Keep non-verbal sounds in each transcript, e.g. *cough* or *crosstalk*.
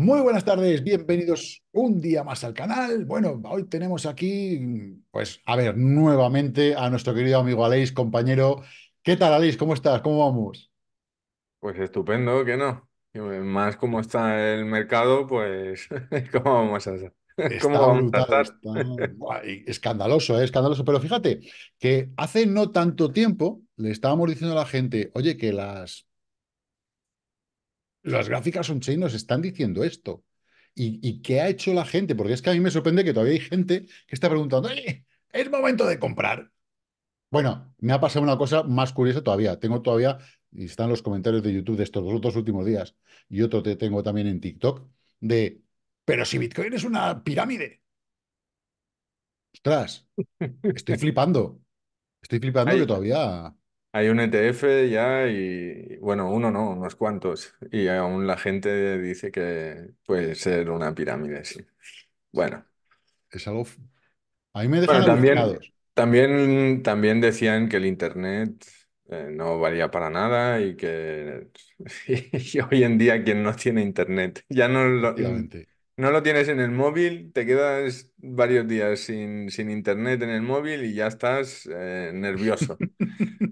Muy buenas tardes, bienvenidos un día más al canal. Bueno, hoy tenemos aquí, pues, a ver, nuevamente a nuestro querido amigo Aleix, compañero. ¿Qué tal, Aleix? ¿Cómo estás? ¿Cómo vamos? Pues estupendo, que no. Más como está el mercado, pues, *laughs* ¿cómo vamos a hacer? *laughs* Está escandaloso, ¿eh? escandaloso. Pero fíjate que hace no tanto tiempo le estábamos diciendo a la gente, oye, que las las gráficas son chain nos están diciendo esto. ¿Y, qué ha hecho la gente? Porque es que a mí me sorprende que todavía hay gente que está preguntando, es momento de comprar. Bueno, me ha pasado una cosa más curiosa todavía. Tengo todavía, y están los comentarios de YouTube de estos dos, últimos días, y otro te tengo también en TikTok, de, pero si Bitcoin es una pirámide. Ostras, estoy flipando. Estoy flipando que todavía hay un ETF ya y, bueno, uno no, unos cuantos. Y aún la gente dice que puede ser una pirámide, sí. Bueno, Es algo... me dejan también, también, decían que el Internet eh, no valía para nada y que *laughs* hoy en día quien no tiene Internet ya no lo, no lo tienes en el móvil, te quedas varios días sin, sin internet en el móvil y ya estás eh, nervioso.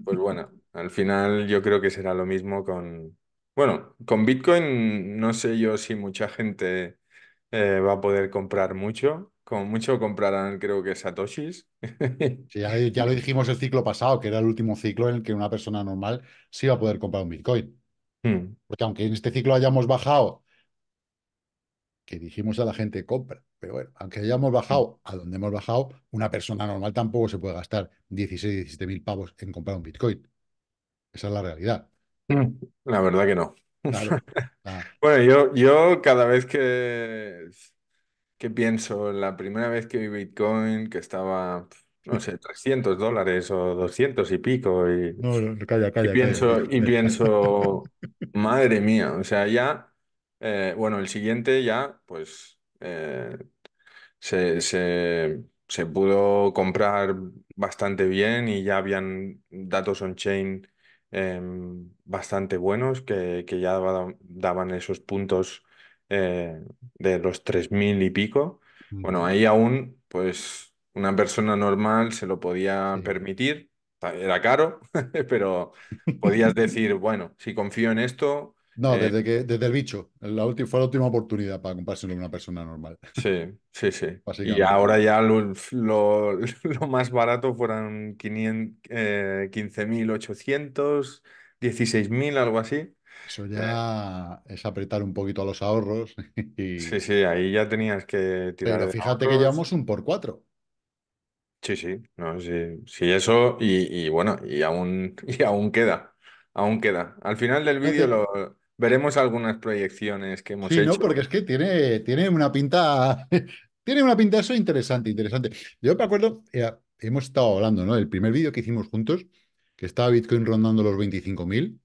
Pues *laughs* bueno, al final yo creo que será lo mismo con... Bueno, con Bitcoin no sé yo si mucha gente eh, va a poder comprar mucho. Como mucho comprarán, creo que Satoshis. *laughs* Sí, ya, lo dijimos el ciclo pasado, que era el último ciclo en el que una persona normal sí va a poder comprar un Bitcoin. Hmm. Porque aunque en este ciclo hayamos bajado que dijimos a la gente compra. Pero bueno, aunque hayamos bajado a donde hemos bajado, una persona normal tampoco se puede gastar 16, 17 mil pavos en comprar un Bitcoin. Esa es la realidad. Mm, la verdad que no. *laughs* bueno, yo, yo cada vez que, que pienso, la primera vez que vi Bitcoin, que estaba, no sé, 300 dólares o 200 y pico, y, no, calla, pienso, y pienso madre mía, o sea, ya eh, bueno, el siguiente ya, pues eh, se, se, se pudo comprar bastante bien y ya habían datos on-chain em, bastante buenos que, ya daban esos puntos eh, de los 3.000 y pico. Bueno, ahí aún, pues una persona normal se lo podía permitir, era caro, *laughs* pero podías decir, bueno, si confío en esto, no, eh, desde, que, desde el bicho. La última, fue la última oportunidad para comprárselo una persona normal. Sí, sí, sí. Y ahora ya *laughs* lo, más barato fueron 15.800, 16.000, eh, algo así. Eso ya eh, es apretar un poquito a los ahorros. *laughs* Y... Sí, sí, ahí ya tenías que tirar. Pero fíjate que llevamos un por cuatro. Sí, sí, sí, eso y, bueno, y aún, *laughs* y aún queda aún queda. Al final del vídeo lo, veremos algunas proyecciones que hemos hecho. sí, No, porque es que tiene, tiene una pinta. *laughs* tiene una pinta eso interesante, interesante. Yo me acuerdo, eh, hemos estado hablando, ¿no? El primer vídeo que hicimos juntos, que estaba Bitcoin rondando los 25.000,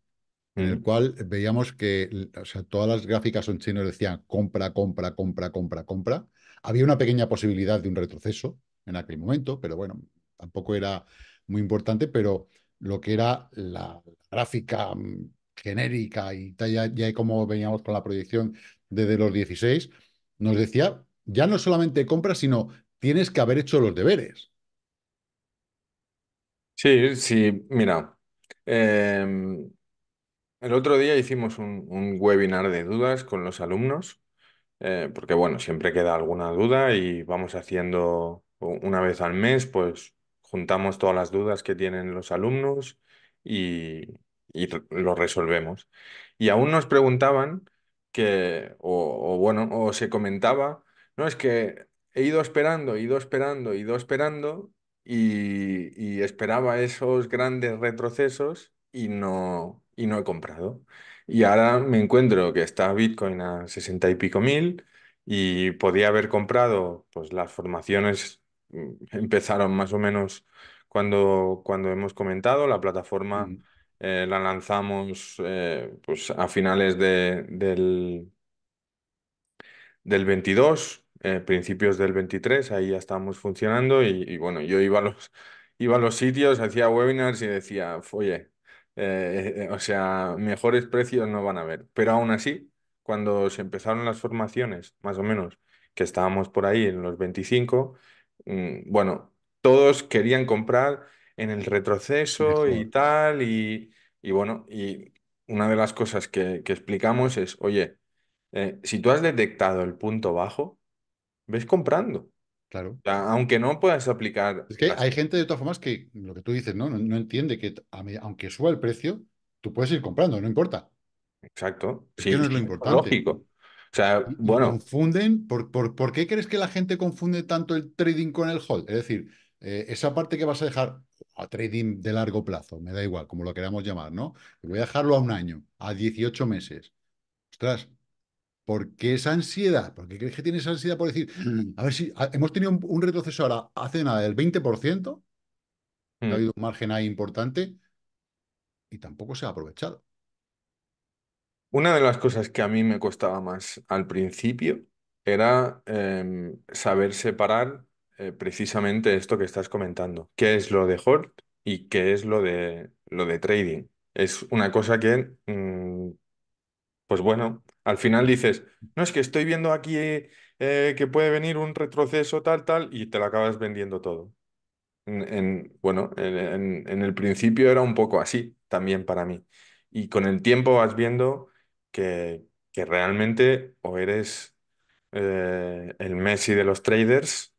en el mm. cual veíamos que o sea, todas las gráficas son chinos decían compra, compra, compra, compra, compra. Había una pequeña posibilidad de un retroceso en aquel momento, pero bueno, tampoco era muy importante, pero lo que era la gráfica mm, genérica y ya, ya como veníamos con la proyección desde los 16, nos decía, ya no solamente compras, sino tienes que haber hecho los deberes. Sí, sí, mira. Em, el otro día hicimos un, webinar de dudas con los alumnos, eh, porque bueno, siempre queda alguna duda y vamos haciendo una vez al mes, pues juntamos todas las dudas que tienen los alumnos y, y lo resolvemos. Y aún nos preguntaban que, o, bueno, o se comentaba, no, es que he ido esperando, he ido esperando, he ido esperando y, esperaba esos grandes retrocesos y no, y no he comprado. Y ahora me encuentro que está Bitcoin a 60 y pico mil y podía haber comprado, pues las formaciones mm, empezaron más o menos cuando, cuando hemos comentado, la plataforma... Eh, la lanzamos eh, pues a finales del, del 22, eh, principios del 23, ahí ya estábamos funcionando y, bueno, yo iba a los, iba los sitios, hacía webinars y decía, oye, o sea, mejores precios no van a haber. Pero aún así, cuando se empezaron las formaciones, más o menos, que estábamos por ahí en los 25, mm, bueno, todos querían comprar en el retroceso y tal. Y, bueno, y una de las cosas que, explicamos es, oye, eh, si tú has detectado el punto bajo, ves comprando. Claro. aunque no puedas aplicar. Es que hay gente de todas formas que lo que tú dices, ¿no? No, entiende que aunque suba el precio, tú puedes ir comprando, no importa. Exacto. Lógico. O sea, bueno. Confunden. Por, por, qué crees que la gente confunde tanto el trading con el hold? Es decir, eh, esa parte que vas a dejar a trading de largo plazo, me da igual, como lo queramos llamar, ¿no? Voy a dejarlo a un año, a 18 meses. Ostras, ¿por qué esa ansiedad? ¿Por qué crees que tienes ansiedad por decir, *clears throat* a ver si hemos tenido un, retroceso ahora hace nada del 20%? Ha mm. habido un margen ahí importante y tampoco se ha aprovechado. Una de las cosas que a mí me costaba más al principio era em, saber separar eh, precisamente esto que estás comentando. ¿Qué es lo de Hort y qué es lo de, lo de trading? Es una cosa que, mm, pues bueno, al final dices, no es que estoy viendo aquí eh, que puede venir un retroceso tal, tal, y te lo acabas vendiendo todo. En, bueno, en, el principio era un poco así también para mí. Y con el tiempo vas viendo que, que realmente o eres eh, el Messi de los traders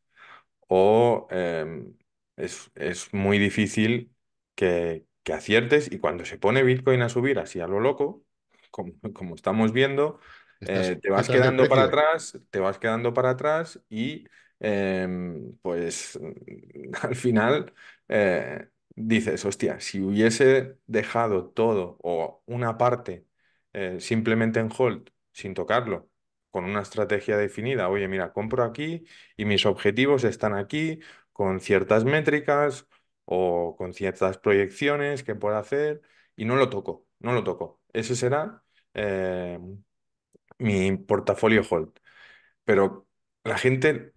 o em, es, muy difícil que, aciertes y cuando se pone Bitcoin a subir así a lo loco, como, *laughs* estamos viendo, eh, te vas quedando para atrás, te vas quedando para atrás y em, pues *laughs* al final eh, dices, hostia, si hubiese dejado todo o una parte eh, simplemente en hold sin tocarlo, con una estrategia definida, oye, mira, compro aquí y mis objetivos están aquí con ciertas métricas o con ciertas proyecciones que puedo hacer y no lo toco, no lo toco. Ese será eh, mi portafolio hold. Pero la gente,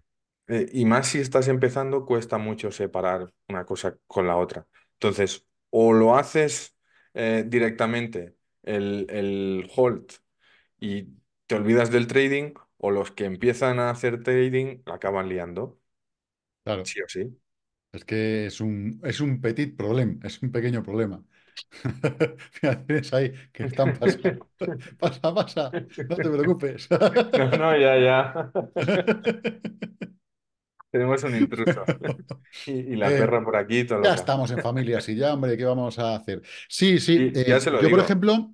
eh, y más si estás empezando, cuesta mucho separar una cosa con la otra. Entonces, o lo haces eh, directamente el, el hold y te olvidas del trading o los que empiezan a hacer trading la acaban liando. Claro. Sí o sí. Es que es un, es un petit problema, es un pequeño problema. *laughs* Mira, tienes ahí que están pasando. *laughs* Pasa, pasa, no te preocupes. *laughs* no, ya, ya. Tenemos un intruso. y, la eh, perra por aquí. Todo ya estamos en familia, sí, ya, hombre, ¿qué vamos a hacer? Sí, sí. Eh, yo, por ejemplo,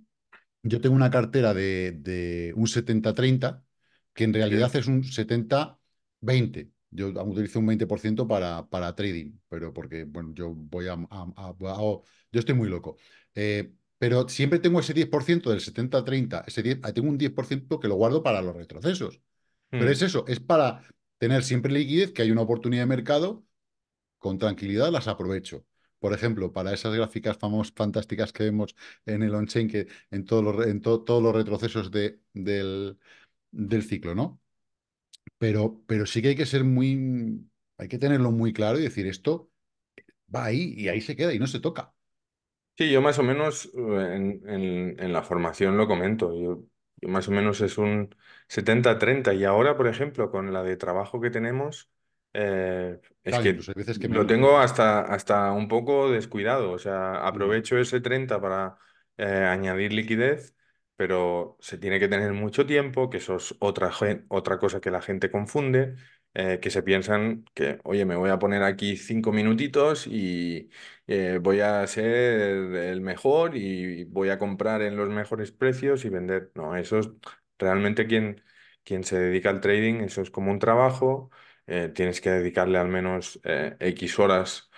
yo tengo una cartera de, un 70-30, que en realidad es un 70-20. Yo utilizo un 20% para, para trading, pero porque, bueno, yo voy a... yo estoy muy loco. Eh, pero siempre tengo ese 10% del 70-30, ese ah, tengo un 10% que lo guardo para los retrocesos. Pero hmm. es eso, es para tener siempre liquidez, que hay una oportunidad de mercado, con tranquilidad las aprovecho por ejemplo, para esas gráficas famosas, fantásticas que vemos en el on-chain, que en, todos los, en todos los retrocesos de, del, ciclo, ¿no? Pero, pero sí que hay que ser muy, hay que tenerlo muy claro y decir esto va ahí y ahí se queda y no se toca. Sí, yo más o menos eh, en, la formación lo comento. Yo, yo más o menos es un 70-30 y ahora, por ejemplo, con la de trabajo que tenemos, eh, es que, veces que lo tengo hasta, hasta un poco descuidado. O sea, mm. aprovecho ese 30 para eh, añadir liquidez, pero se tiene que tener mucho tiempo, que eso es otra, otra cosa que la gente confunde, eh, que se piensan que, oye, me voy a poner aquí cinco minutitos y voy a ser el mejor y voy a comprar en los mejores precios y vender. No, eso es realmente quien, quien se dedica al trading, eso es como un trabajo eh, tienes que dedicarle al menos X eh, horas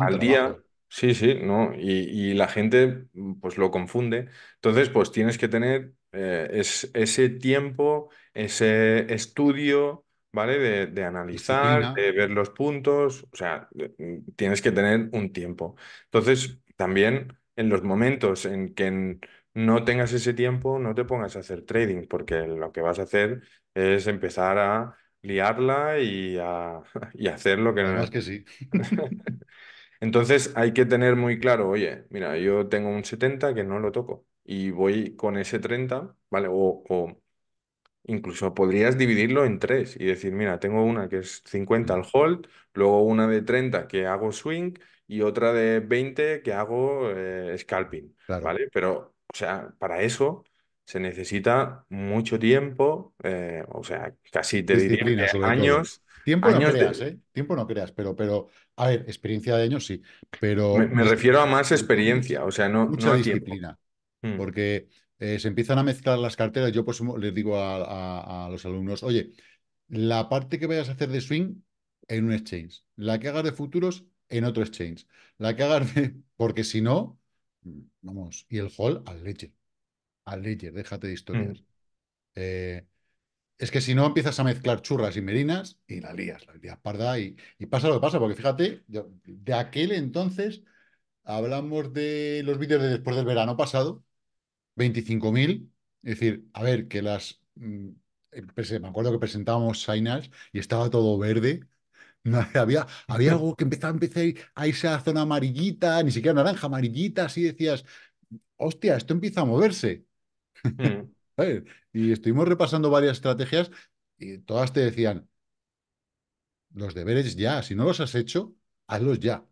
al día. Sí, sí, ¿no? Y, la gente mm, pues lo confunde. Entonces, pues tienes que tener eh, ese tiempo, ese estudio, ¿vale? De, analizar, de ver los puntos, o sea, mm, tienes que tener un tiempo. Entonces, también en los momentos en que no tengas ese tiempo, no te pongas a hacer trading, porque lo que vas a hacer es empezar a liarla y, a, *laughs* y hacer lo que... no es *laughs* que sí. *laughs* Entonces hay que tener muy claro, oye, mira, yo tengo un 70 que no lo toco y voy con ese 30, ¿vale? O, incluso podrías dividirlo en tres y decir, mira, tengo una que es 50 al hold, luego una de 30 que hago swing y otra de 20 que hago eh, scalping, ¿vale? Pero, o sea, para eso se necesita mucho tiempo, eh, o sea, casi te Disciplina, años. Tiempo no creas, ¿eh? Tiempo no creas, pero, pero, a ver, experiencia de años sí, pero... Me, refiero a más experiencia, o sea, no... Mucha disciplina, mm. porque eh, se empiezan a mezclar las carteras, yo pues les digo a, los alumnos, oye, la parte que vayas a hacer de swing en un exchange, la que hagas de futuros en otro exchange, la que hagas de... *laughs* porque si no, mm, vamos, y el hall al leche al Ledger, déjate de historias. Mm. Eh, es que si no empiezas a mezclar churras y merinas y la lías, la lías parda y, pasa lo que pasa, porque fíjate, de aquel entonces hablamos de los vídeos de después del verano pasado, 25.000, es decir, a ver, que las... Mm, eh, me acuerdo que presentábamos signas y estaba todo verde, *laughs* había, había algo que empezaba, a irse a esa zona amarillita, ni siquiera naranja, amarillita, así decías, hostia, esto empieza a moverse. Mm. *laughs* Y estuvimos repasando varias estrategias y todas te decían, los deberes ya, si no los has hecho, hazlos ya.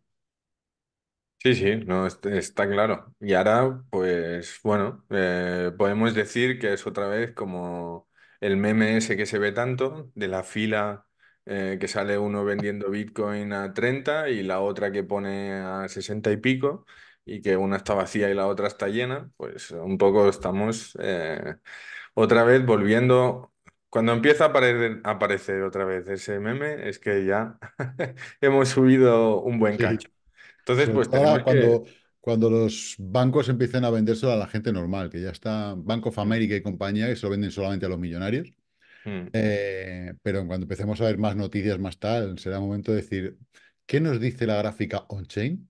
Sí, sí, no, está claro. Y ahora, pues bueno, eh, podemos decir que es otra vez como el meme ese que se ve tanto, de la fila eh, que sale uno vendiendo Bitcoin a 30 y la otra que pone a 60 y pico, y que una está vacía y la otra está llena, pues un poco estamos eh, otra vez volviendo. Cuando empieza a aparecer, otra vez ese meme, es que ya *laughs* hemos subido un buen cacho. Entonces, pues tenemos cuando, que... cuando los bancos empiecen a vendérselo a la gente normal, que ya está Bank of mm. America y compañía, que se lo venden solamente a los millonarios. Mm. Eh, pero cuando empecemos a ver más noticias, más tal, será momento de decir, ¿qué nos dice la gráfica on-chain?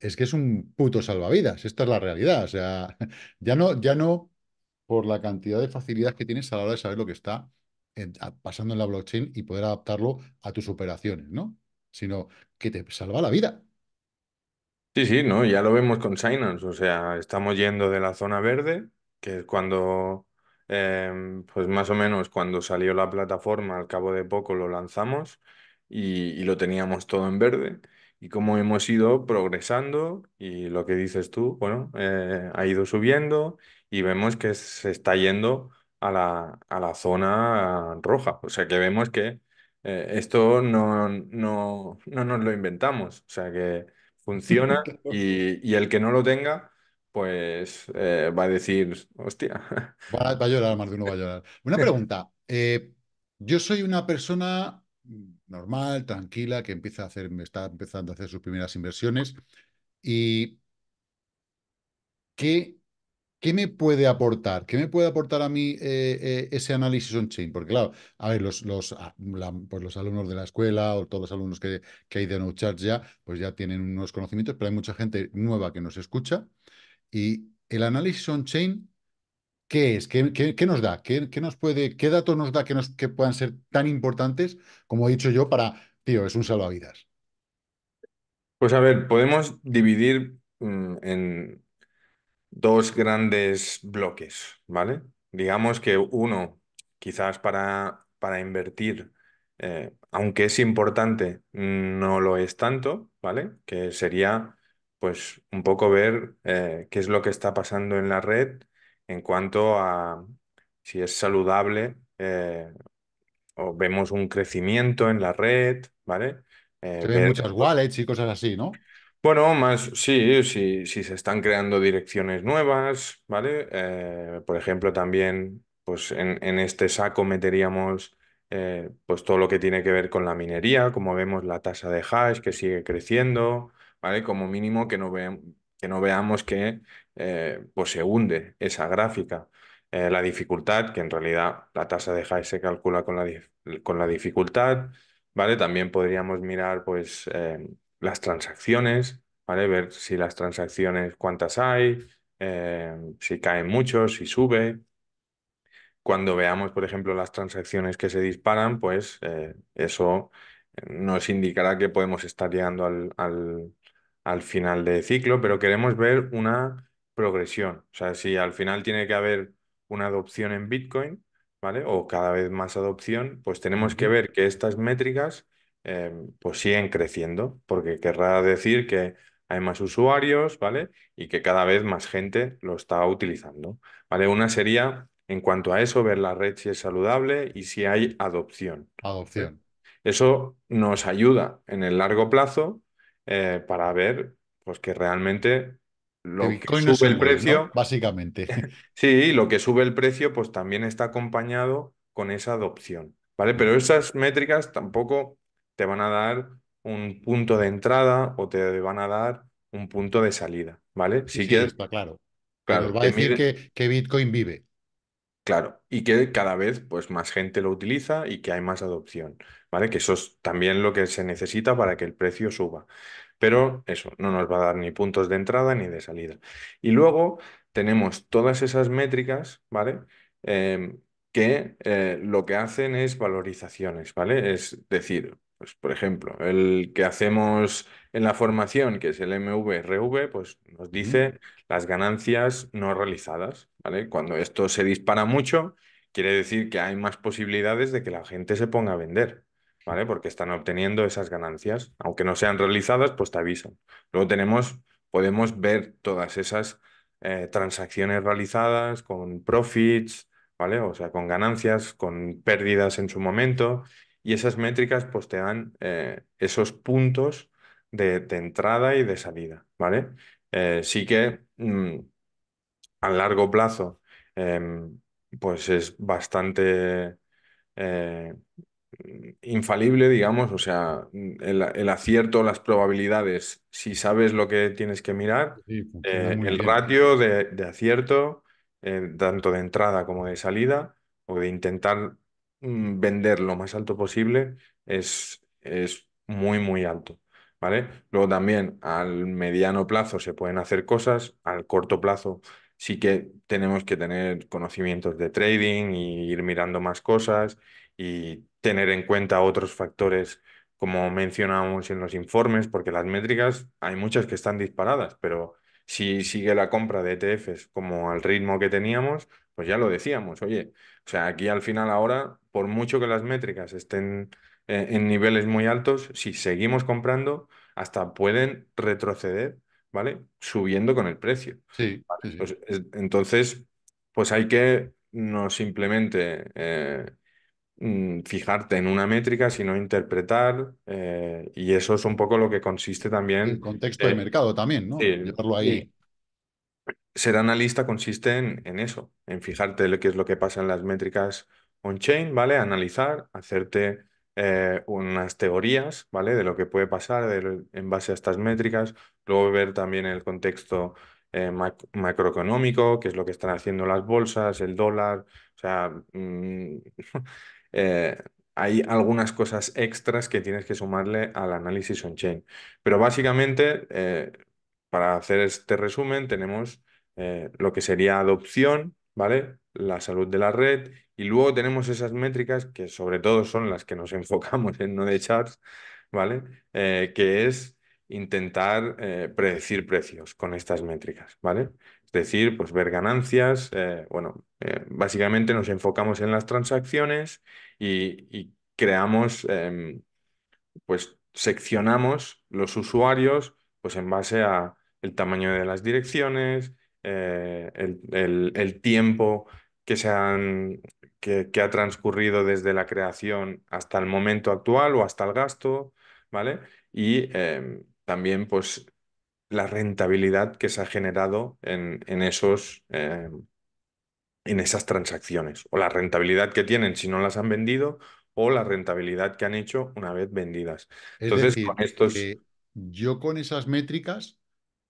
es que es un puto salvavidas, esta es la realidad, o sea, *laughs* ya no, ya no por la cantidad de facilidad que tienes a la hora de saber lo que está pasando en la blockchain y poder adaptarlo a tus operaciones, ¿no? Sino que te salva la vida. Sí, sí, no, ya lo vemos con Binance, o sea, estamos yendo de la zona verde, que es cuando, em, pues más o menos cuando salió la plataforma, al cabo de poco lo lanzamos y lo teníamos todo en verde y cómo hemos ido progresando y lo que dices tú, bueno, eh, ha ido subiendo y vemos que se está yendo a la, zona roja. O sea que vemos que eh, esto no, no, nos lo inventamos, o sea que funciona *laughs* y, el que no lo tenga pues eh, va a decir, hostia. *laughs* Va, a llorar, más de uno va a llorar. Una *laughs* pregunta. yo soy una persona normal, tranquila, que empieza a hacer, está empezando a hacer sus primeras inversiones. ¿Y qué, qué me puede aportar? ¿Qué me puede aportar a mí eh, eh, ese análisis on-chain? Porque claro, a ver, los, los, ah, pues los alumnos de la escuela o todos los alumnos que, que hay de NoCharge ya, pues ya tienen unos conocimientos, pero hay mucha gente nueva que nos escucha. Y el análisis on-chain ¿Qué es? ¿Qué, qué, nos da? ¿Qué, nos puede, ¿Qué datos nos da que, nos, que puedan ser tan importantes, como he dicho yo, para, tío, es un salvavidas? Pues a ver, podemos dividir mm, en dos grandes bloques, ¿vale? Digamos que uno, quizás para, para invertir, eh, aunque es importante, no lo es tanto, ¿vale? Que sería, pues, un poco ver eh, qué es lo que está pasando en la red en cuanto a si es saludable eh, o vemos un crecimiento en la red, ¿vale? Eh, muchas wallets y cosas así, ¿no? Bueno, más sí, si se están creando direcciones nuevas, ¿vale? Eh, por ejemplo, también pues en, este saco meteríamos pues todo lo que tiene que ver con la minería, como vemos la tasa de hash que sigue creciendo, ¿vale? Como mínimo que no, veamos que no veamos que eh, pues se hunde esa gráfica. Eh, la dificultad, que en realidad la tasa de high se calcula con la, con la dificultad, ¿vale? También podríamos mirar pues, em, las transacciones, ¿vale? Ver si las transacciones, cuántas hay, em, si caen muchos, si sube. Cuando veamos, por ejemplo, las transacciones que se disparan, pues eh, eso nos indicará que podemos estar llegando al al final de ciclo, pero queremos ver una progresión. O sea, si al final tiene que haber una adopción en Bitcoin, ¿vale? O cada vez más adopción, pues tenemos que ver que estas métricas em, pues siguen creciendo, porque querrá decir que hay más usuarios, ¿vale? Y que cada vez más gente lo está utilizando, ¿vale? Una sería, en cuanto a eso, ver la red si es saludable y si hay adopción. Adopción. Eso nos ayuda en el largo plazo eh, para ver pues que realmente lo que sube el, precio, básicamente. *laughs* sí, lo que sube el precio, pues también está acompañado con esa adopción, ¿vale? Pero esas métricas tampoco te van a dar un punto de entrada o te van a dar un punto de salida, ¿vale? Si sí, quieres... está claro. Claro, va a decir que Bitcoin vive. Claro, y que cada vez pues más gente lo utiliza y que hay más adopción, ¿vale? Que eso es también lo que se necesita para que el precio suba. Pero eso no nos va a dar ni puntos de entrada ni de salida. Y luego tenemos todas esas métricas, ¿vale? Em, que eh, lo que hacen es valorizaciones, ¿vale? Es decir, pues, por ejemplo, el que hacemos en la formación, que es el MVRV, pues nos dice las ganancias no realizadas, ¿vale? Cuando esto se dispara mucho, quiere decir que hay más posibilidades de que la gente se ponga a vender, ¿vale? Porque están obteniendo esas ganancias. Aunque no sean realizadas, pues te avisan. Luego tenemos, podemos ver todas esas eh, transacciones realizadas con profits, ¿vale? O sea, con ganancias, con pérdidas en su momento y esas métricas pues te dan eh, esos puntos de, entrada y de salida, ¿vale? Eh, sí que mm, a largo plazo em, pues es bastante eh, infalible, digamos, o sea, el, acierto, las probabilidades, si sabes lo que tienes que mirar, el ratio de, acierto, tanto de entrada como de salida, o de intentar Mm, vender lo más alto posible es, es muy, muy alto. ¿Vale? Luego también al mediano plazo se pueden hacer cosas, al corto plazo sí que tenemos que tener conocimientos de trading y ir mirando más cosas y tener en cuenta otros factores como mencionamos en los informes, porque las métricas hay muchas que están disparadas, pero si sigue la compra de ETFs como al ritmo que teníamos, pues ya lo decíamos, oye, o sea, aquí al final ahora, por mucho que las métricas estén eh, en, niveles muy altos, si seguimos comprando, hasta pueden retroceder, ¿vale? Subiendo con el precio. Sí. Pues entonces, pues hay que no simplemente eh, mm, fijarte en una métrica, sino interpretar, eh, y eso es un poco lo que consiste también... El contexto de, mercado también, ¿no? ahí ser analista consiste en, eso, en fijarte lo que es lo que pasa en las métricas on-chain, ¿vale? Analizar, hacerte eh, unas teorías, ¿vale? De lo que puede pasar en base a estas métricas, luego ver también el contexto eh, macroeconómico, qué es lo que están haciendo las bolsas, el dólar, o sea, mm, *laughs* eh, hay algunas cosas extras que tienes que sumarle al análisis on-chain. Pero básicamente para hacer este resumen, tenemos eh, lo que sería adopción, ¿vale? La salud de la red y luego tenemos esas métricas que sobre todo son las que nos *laughs* enfocamos en no de charts, ¿vale? Eh, que es intentar eh, predecir precios con estas métricas, ¿vale? Es decir, pues ver ganancias, bueno, básicamente nos enfocamos en las transacciones y, y creamos, em, pues seccionamos los usuarios pues en base a, el tamaño de las direcciones, eh, el, tiempo que, que, ha transcurrido desde la creación hasta el momento actual o hasta el gasto, ¿vale? Y em, también, pues, la rentabilidad que se ha generado en, en esos... Em, en esas transacciones o la rentabilidad que tienen si no las han vendido o la rentabilidad que han hecho una vez vendidas. Entonces, con estos... yo con esas métricas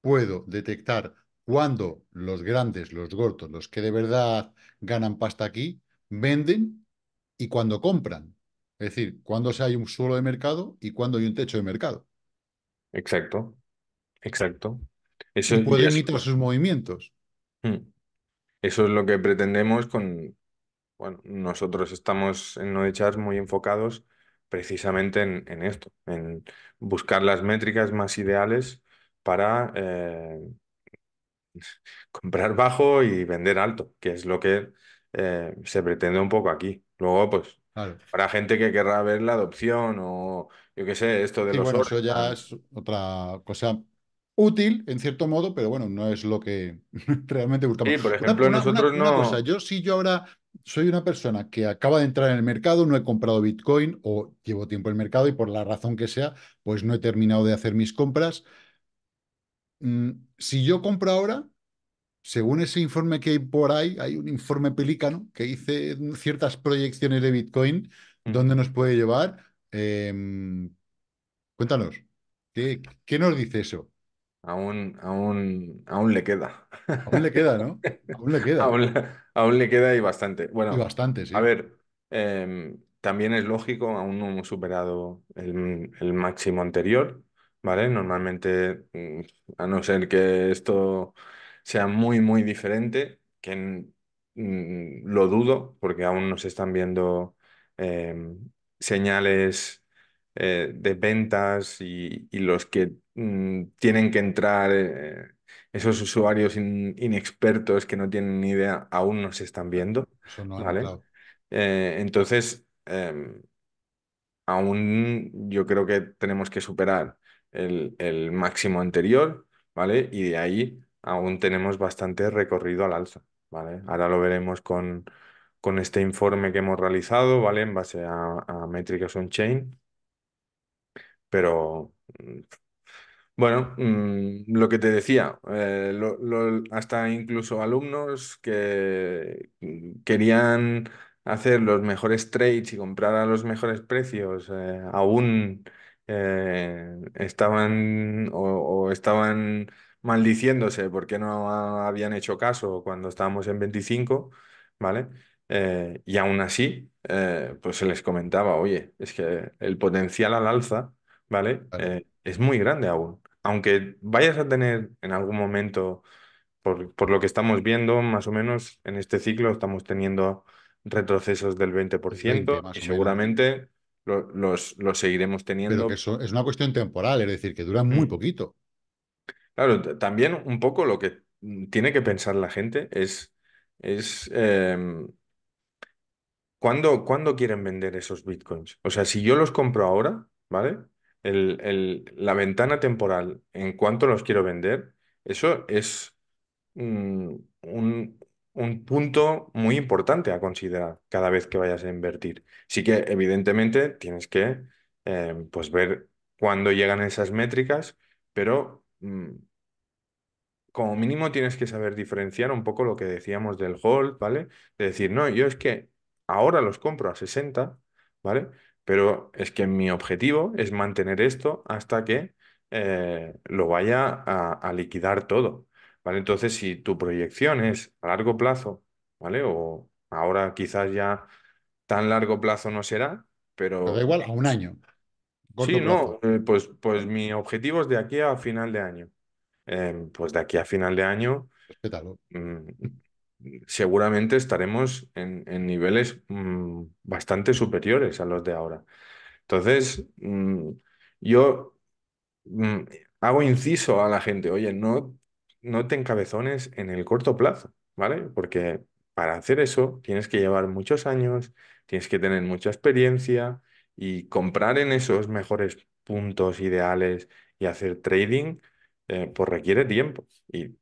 puedo detectar cuando los grandes, los gordos, los que de verdad ganan pasta aquí, venden y cuando compran. Es decir, cuando hay un suelo de mercado y cuando hay un techo de mercado. Exacto, exacto. Eso y pueden sus movimientos. Hmm. Eso es lo que pretendemos con... Bueno, nosotros estamos en Nodechars muy enfocados precisamente en, esto, en buscar las métricas más ideales para eh, *laughs* comprar bajo y vender alto, que es lo que eh, se pretende un poco aquí. Luego, pues, para gente que querrá ver la adopción o yo qué sé, esto de sí, los. eso ya es otra cosa útil en cierto modo, pero bueno, no es lo que *laughs* realmente buscamos. Sí, por ejemplo, nosotros no. yo sí, yo ahora soy una persona que acaba de entrar en el mercado, no he comprado Bitcoin o llevo tiempo en el mercado y por la razón que sea, pues no he terminado de hacer mis compras. Mm, si yo compro ahora, según ese informe que hay por ahí, hay un informe pelícano que dice ciertas proyecciones de Bitcoin, dónde nos puede llevar. Em, cuéntanos, ¿qué, nos dice eso? Aún, aún, aún le queda. Aún le queda, ¿no? *laughs* Aún le queda. aún, le queda y bastante. Bueno, bastante, sí. A ver, em, también es lógico, aún no hemos superado el máximo anterior. ¿vale? Normalmente, mm, a no ser que esto sea muy, muy diferente, que mm, lo dudo, porque aún nos están viendo eh, señales eh, de ventas y, los que mm, tienen que entrar, eh, esos usuarios inexpertos que no tienen ni idea, aún nos están viendo, ¿vale? entonces, em, aún yo creo que tenemos que superar el, máximo anterior, ¿vale? Y de ahí aún tenemos bastante recorrido al alza, ¿vale? Ahora lo veremos con, con este informe que hemos realizado, ¿vale? En base a, a métricas on-chain. Pero, mm, bueno, mm, lo que te decía, eh, hasta incluso alumnos que mm, querían hacer los mejores trades y comprar a los mejores precios, eh, aún eh, estaban o, estaban maldiciéndose porque no habían hecho caso cuando estábamos en 25, ¿vale? Eh, y aún así, eh, pues se les comentaba, oye, es que el potencial al alza, ¿vale? es muy grande aún. Aunque vayas a tener en algún momento, por, lo que estamos viendo, más o menos en este ciclo estamos teniendo retrocesos del 20 y seguramente los, seguiremos teniendo. Pero es una cuestión temporal, es decir, que dura muy mm. poquito. Claro, también un poco lo que tiene que pensar la gente es, es em, ¿cuándo, quieren vender esos bitcoins? O sea, si yo los compro ahora, ¿vale? El, la ventana temporal en cuánto los quiero vender, eso es mm, un, un punto muy importante a considerar cada vez que vayas a invertir. Sí que evidentemente tienes que eh, pues ver cuándo llegan esas métricas, pero mm, como mínimo tienes que saber diferenciar un poco lo que decíamos del hold, ¿vale? De decir, no, yo es que ahora los compro a 60, ¿vale? Pero es que mi objetivo es mantener esto hasta que eh, lo vaya a liquidar todo. Entonces, si tu proyección es a largo plazo, ¿vale? O ahora quizás ya tan largo plazo no será, pero... da igual, a un año. Sí, no, eh, pues, pues mi objetivo es de aquí a final de año. Em, pues de aquí a final de año... Mm, seguramente estaremos en, niveles mm, bastante superiores a los de ahora. Entonces, mm, yo hago inciso a la gente, oye, no no te encabezones en el corto plazo, ¿vale? Porque para hacer eso tienes que llevar muchos años, tienes que tener mucha experiencia y comprar en esos mejores puntos ideales y hacer trading, eh, pues requiere tiempo y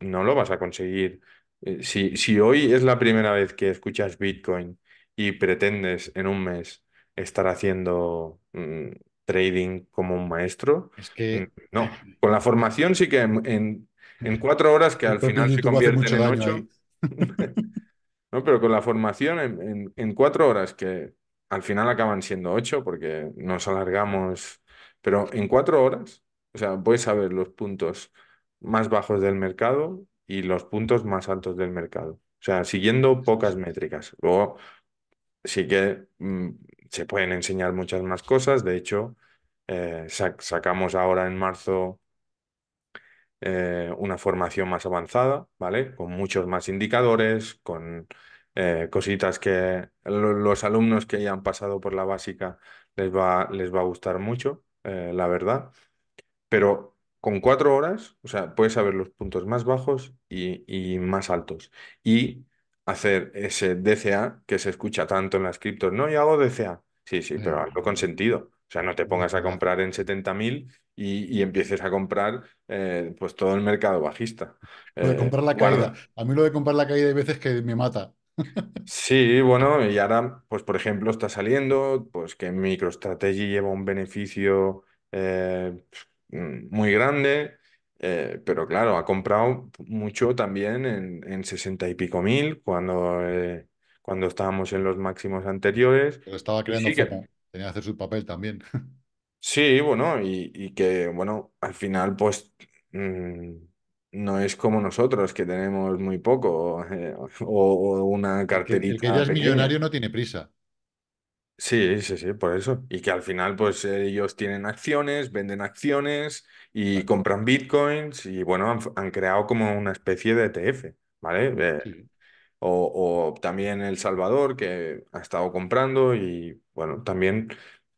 no lo vas a conseguir. Eh, si, si hoy es la primera vez que escuchas Bitcoin y pretendes en un mes estar haciendo mm, trading como un maestro. Es que... Mm, no, con la formación sí que en, en cuatro horas que al final se convierten en ocho. *laughs* no, pero con la formación en, cuatro horas que al final acaban siendo ocho porque nos alargamos, pero en cuatro horas, o sea, puedes saber los puntos más bajos del mercado y los puntos más altos del mercado. O sea, siguiendo pocas métricas. Luego sí que mm, se pueden enseñar muchas más cosas. De hecho, eh, sacamos ahora en marzo eh, una formación más avanzada, ¿vale? Con muchos más indicadores, con eh, cositas que los alumnos que hayan pasado por la básica les va, les va a gustar mucho, eh, la verdad. Pero con cuatro horas, o sea, puedes saber los puntos más bajos y, más altos. Y hacer ese DCA que se escucha tanto en las criptos. No, yo hago DCA. Sí, sí, pero algo con sentido. O sea, no te pongas a comprar en 70.000 y, empieces a comprar eh, pues todo el mercado bajista. Lo de eh, comprar la caída. a mí lo de comprar la caída hay veces que me mata. *laughs* Sí, bueno, y ahora, pues por ejemplo, está saliendo, pues que MicroStrategy lleva un beneficio eh, mm, muy grande, pero claro, ha comprado mucho también en, en y pico mil cuando, cuando estábamos en los máximos anteriores. Pero estaba creando que... tenía que hacer su papel también. *laughs* Sí, bueno, y, que, bueno, al final, pues, mm, no es como nosotros, que tenemos muy poco, eh, *laughs* o, una carterita que, el que es millonario no tiene prisa. Sí, sí, sí, por eso. Y que al final, pues ellos tienen acciones, venden acciones y compran bitcoins y bueno, han, creado como una especie de ETF, ¿vale? o, o también El Salvador, que ha estado comprando y bueno, también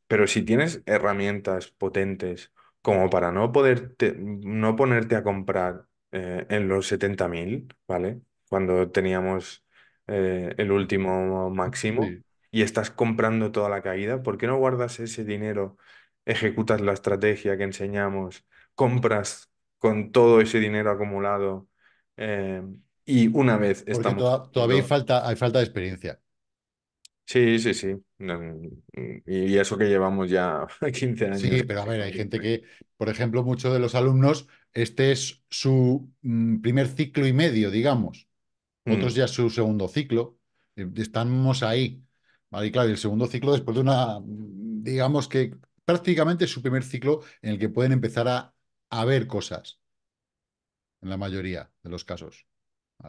pero si tienes herramientas potentes como para no, poderte, no ponerte a comprar eh, en los 70.000, ¿vale? Cuando teníamos eh, el último máximo y estás comprando toda la caída, ¿por qué no guardas ese dinero, ejecutas la estrategia que enseñamos, compras con todo ese dinero acumulado eh, y una vez estamos... todavía falta, hay falta de experiencia. Sí, sí, sí. Mm, mm, y eso que llevamos ya 15 *laughs* años. Sí, pero a ver, hay gente ¿eh? que, por ejemplo, muchos de los alumnos, este es su mm, primer ciclo y medio, digamos. Otros ya su segundo ciclo. Eh, estamos ahí. y claro, el segundo ciclo después de una, digamos que prácticamente es su primer ciclo en el que pueden empezar a, ver cosas, en la mayoría de los casos.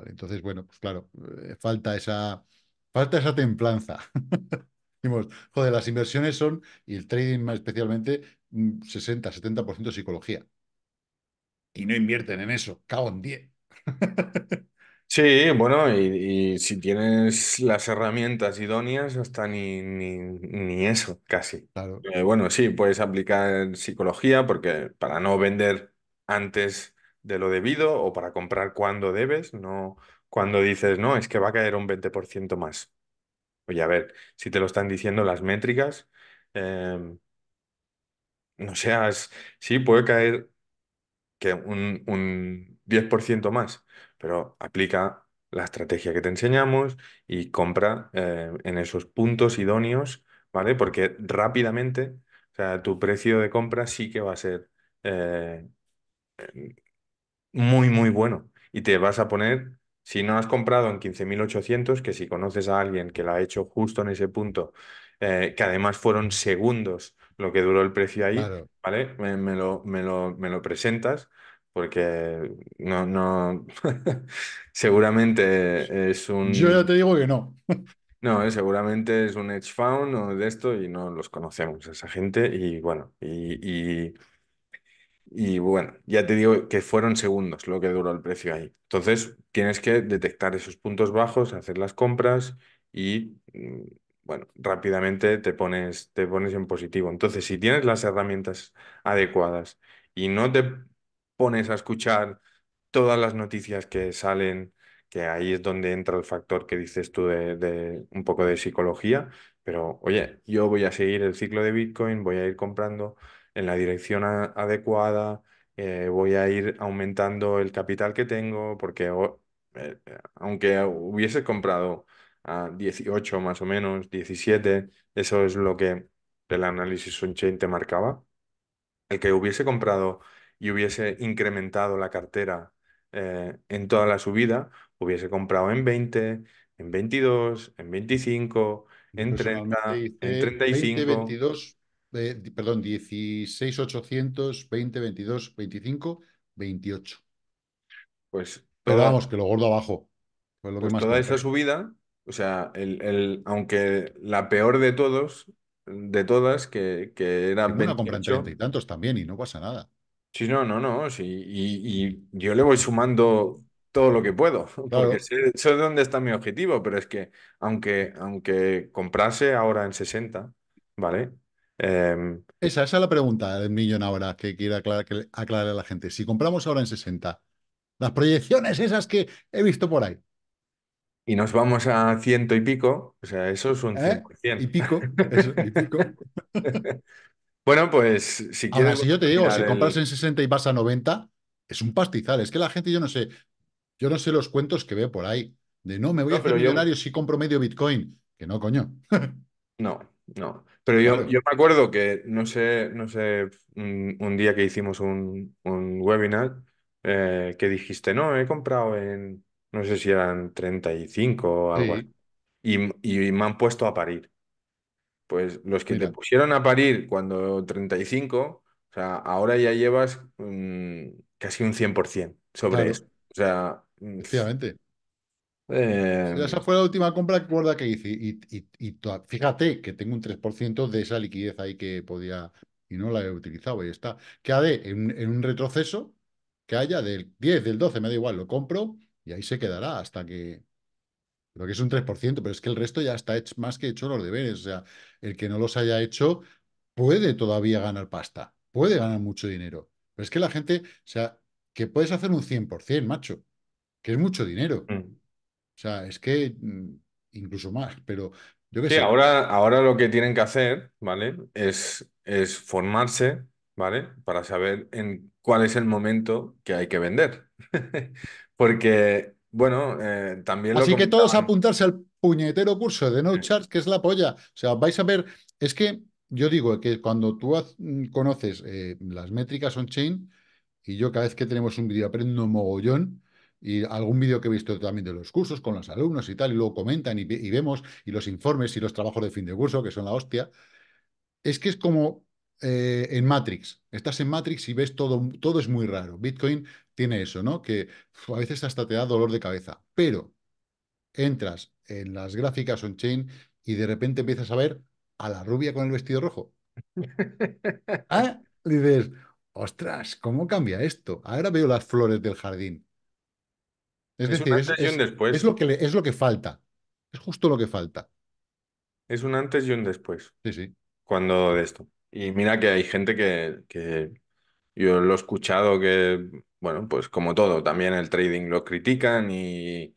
entonces, bueno, pues claro, eh, falta esa, falta esa templanza. *laughs* Decimos, joder, las inversiones son, y el trading más especialmente, 60, 70% psicología. Y no invierten en eso, cago en 10. Sí, bueno, y, si tienes las herramientas idóneas, hasta ni, ni, eso, casi. Eh, bueno, sí, puedes aplicar psicología porque para no vender antes de lo debido o para comprar cuando debes, no cuando dices, no, es que va a caer un 20% más. Oye, a ver, si te lo están diciendo las métricas, em, no seas, sí, puede caer que un, 10% más, pero aplica la estrategia que te enseñamos y compra eh, en esos puntos idóneos, ¿vale? Porque rápidamente, o sea, tu precio de compra sí que va a ser eh, muy, muy bueno y te vas a poner si no has comprado en 15.800, que si conoces a alguien que la ha hecho justo en ese punto, eh, que además fueron segundos lo que duró el precio ahí, ¿vale? Me, lo, me, lo, me lo presentas porque no, no, *laughs* seguramente es un... Yo ya te digo que no. no, eh, seguramente es un hedge fund o de esto y no los conocemos esa gente y bueno, y y bueno, ya te digo que fueron segundos lo que duró el precio ahí. Entonces, tienes que detectar esos puntos bajos, hacer las compras y, mm, bueno, rápidamente te pones, te pones en positivo. Entonces, si tienes las herramientas adecuadas y no te pones a escuchar todas las noticias que salen, que ahí es donde entra el factor que dices tú de, de un poco de psicología, pero oye, yo voy a seguir el ciclo de Bitcoin, voy a ir comprando en la dirección adecuada, eh, voy a ir aumentando el capital que tengo, porque eh, eh, aunque hubiese comprado a 18 más o menos, 17, eso es lo que el análisis on te marcaba, el que hubiese comprado y hubiese incrementado la cartera en toda la subida, hubiese comprado en 20, en 22, en 25, en 30, en 35. 22 perdón perdón, 800, 20, 22, 25, 28. Pues pero vamos, que lo gordo abajo. Pues toda esa subida, o sea, el, aunque la peor de todos, de todas, que, que era. Una compra en y tantos también, y no pasa nada. Sí, no, no, no. Sí, y, yo le voy sumando todo lo que puedo, *laughs* claro. porque sé, sé, dónde está mi objetivo, pero es que aunque, aunque comprase ahora en 60, ¿vale? Em, esa, es la pregunta del millón ahora que quiero aclarar, a la gente. Si compramos ahora en 60, las proyecciones esas que he visto por ahí. Y nos vamos a ciento y pico, o sea, eso es un 100%. ¿Eh? Y pico, y pico. *laughs* bueno, pues si quieres... si yo te digo, si compras en 60 y vas a 90, es un pastizal. Es que la gente, yo no sé, yo no sé los cuentos que veo por ahí. De no, me voy a hacer millonario si compro medio Bitcoin. Que no, coño. no, no, pero yo, me acuerdo que, no sé, no sé, un, día que hicimos un, webinar, eh, que dijiste, no, he comprado en, no sé si eran 35 o algo así, y, me han puesto a parir. Pues los que te pusieron a parir cuando 35, o sea, ahora ya llevas mm, casi un 100% sobre eso. O sea, mm, eh, esa fue la última compra que hice. Y, fíjate que tengo un 3% de esa liquidez ahí que podía y no la he utilizado. Y está. Que de en, un retroceso que haya del 10, del 12, me da igual, lo compro y ahí se quedará hasta que. Lo que es un 3%, pero es que el resto ya está hecho, más que hecho los deberes. O sea, el que no los haya hecho puede todavía ganar pasta, puede ganar mucho dinero. Pero es que la gente, o sea, que puedes hacer un 100%, macho, que es mucho dinero. Mm. O sea, es que mm, incluso más, pero yo que sí, sé. Ahora, ahora lo que tienen que hacer, ¿vale? Es, es formarse, ¿vale? Para saber en cuál es el momento que hay que vender. *laughs* Porque, bueno, eh, también... Así que todos apuntarse al puñetero curso de No que es la polla. O sea, vais a ver, es que yo digo que cuando tú mm, conoces eh, las métricas on-chain, y yo cada vez que tenemos un vídeo aprendo mogollón, y algún vídeo que he visto también de los cursos con los alumnos y tal, y luego comentan y, vemos, y los informes y los trabajos de fin de curso, que son la hostia, es que es como eh, en Matrix. Estás en Matrix y ves todo, todo es muy raro. Bitcoin tiene eso, ¿no? Que a veces hasta te da dolor de cabeza, pero entras en las gráficas on-chain y de repente empiezas a ver a la rubia con el vestido rojo. Y *laughs* ah, dices, ostras, ¿cómo cambia esto? Ahora veo las flores del jardín. Es, un antes y un después. Es lo, que es lo que falta. Es justo lo que falta. Es un antes y un después. Sí, sí. Cuando de esto. Y mira que hay gente que, yo lo he escuchado que, bueno, pues como todo, también el trading lo critican y,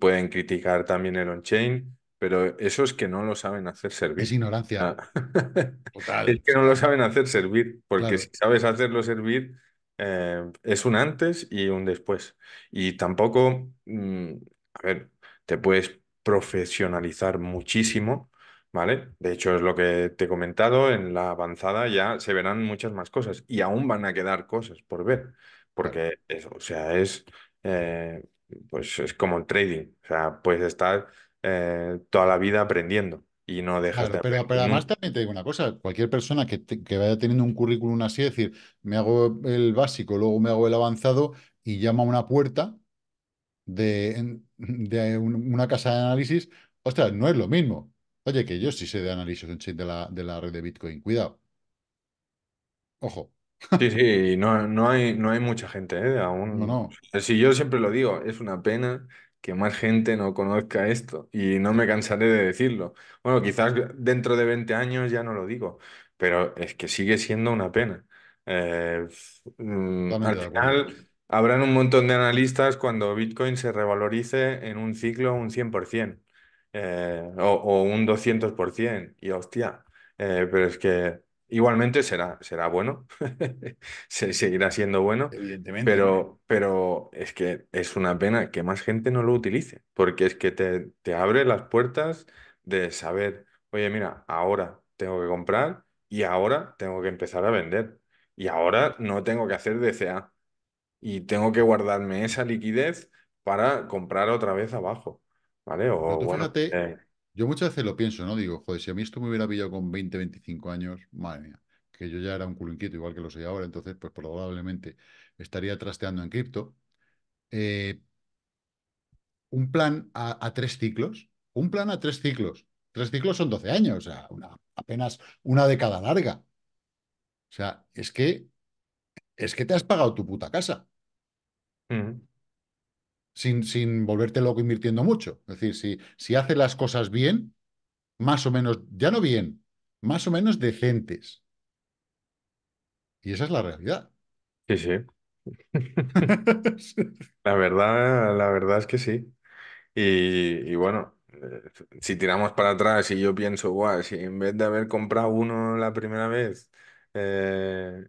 pueden criticar también el on-chain, pero eso es que no lo saben hacer servir. Es ignorancia. Ah. *laughs* es que no lo saben hacer servir, porque si sabes hacerlo servir, eh, es un antes y un después. Y tampoco, mm, a ver, te puedes profesionalizar muchísimo, ¿vale? De hecho, es lo que te he comentado, en la avanzada ya se verán muchas más cosas y aún van a quedar cosas por ver, porque eso, o sea, es, eh, pues es como el trading, o sea, puedes estar eh, toda la vida aprendiendo y no dejas Pero, además también te digo una cosa, cualquier persona que, vaya teniendo un currículum así, es decir, me hago el básico, luego me hago el avanzado y llama a una puerta de, una casa de análisis, ostras, no es lo mismo. Oye, que yo sí sé de análisis de la, de la red de Bitcoin, cuidado. Ojo. Sí, sí, no, no, hay, no hay mucha gente, ¿eh? Aún. No, no. Si yo siempre lo digo, es una pena que más gente no conozca esto y no me cansaré de decirlo. Bueno, quizás dentro de 20 años ya no lo digo, pero es que sigue siendo una pena. Eh, mm, al final, habrán un montón de analistas cuando Bitcoin se revalorice en un ciclo un 100% eh, o, o un 200%. Y hostia, eh, pero es que... Igualmente será, será bueno, *laughs* seguirá siendo bueno, pero, pero es que es una pena que más gente no lo utilice, porque es que te, abre las puertas de saber, oye, mira, ahora tengo que comprar y ahora tengo que empezar a vender y ahora no tengo que hacer DCA y tengo que guardarme esa liquidez para comprar otra vez abajo, ¿vale? O, bueno, yo muchas veces lo pienso, ¿no? Digo, joder, si a mí esto me hubiera pillado con 20, 25 años, madre mía, que yo ya era un culo inquieto, igual que lo soy ahora, entonces, pues probablemente estaría trasteando en cripto. Eh, un plan a, tres ciclos, un plan a tres ciclos. Tres ciclos son 12 años, o sea, apenas una década larga. O sea, es que, es que te has pagado tu puta casa sin, volverte loco invirtiendo mucho. Es decir, si, si las cosas bien, más o menos, ya no bien, más o menos decentes. Y esa es la realidad. Sí, sí. *laughs* la verdad, la verdad es que sí. Y, bueno, eh, si tiramos para atrás y yo pienso, guau, si en vez de haber comprado uno la primera vez, eh,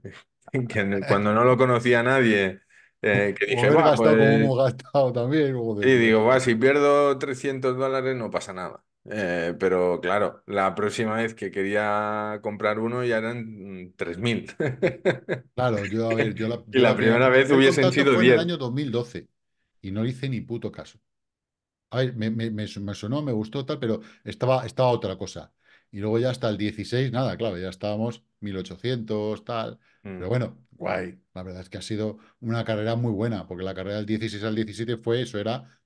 *laughs* cuando no lo conocía nadie, eh, que dije, pues hemos gastado también. Y digo, va, si pierdo 300 dólares no pasa nada. Eh, pero claro, la próxima vez que quería comprar uno ya eran 3.000. Claro, yo a ver, yo la, *laughs* y la, primera vez hubiese sido fue en el año 2012 y no le hice ni puto caso. A ver, me, me, sonó, me gustó tal, pero estaba, estaba otra cosa. Y luego ya hasta el 16, nada, claro, ya estábamos 1.800, tal. Pero mm. bueno, Guay. La verdad es que ha sido una carrera muy buena, porque la carrera del 16 al 17 fue eso, era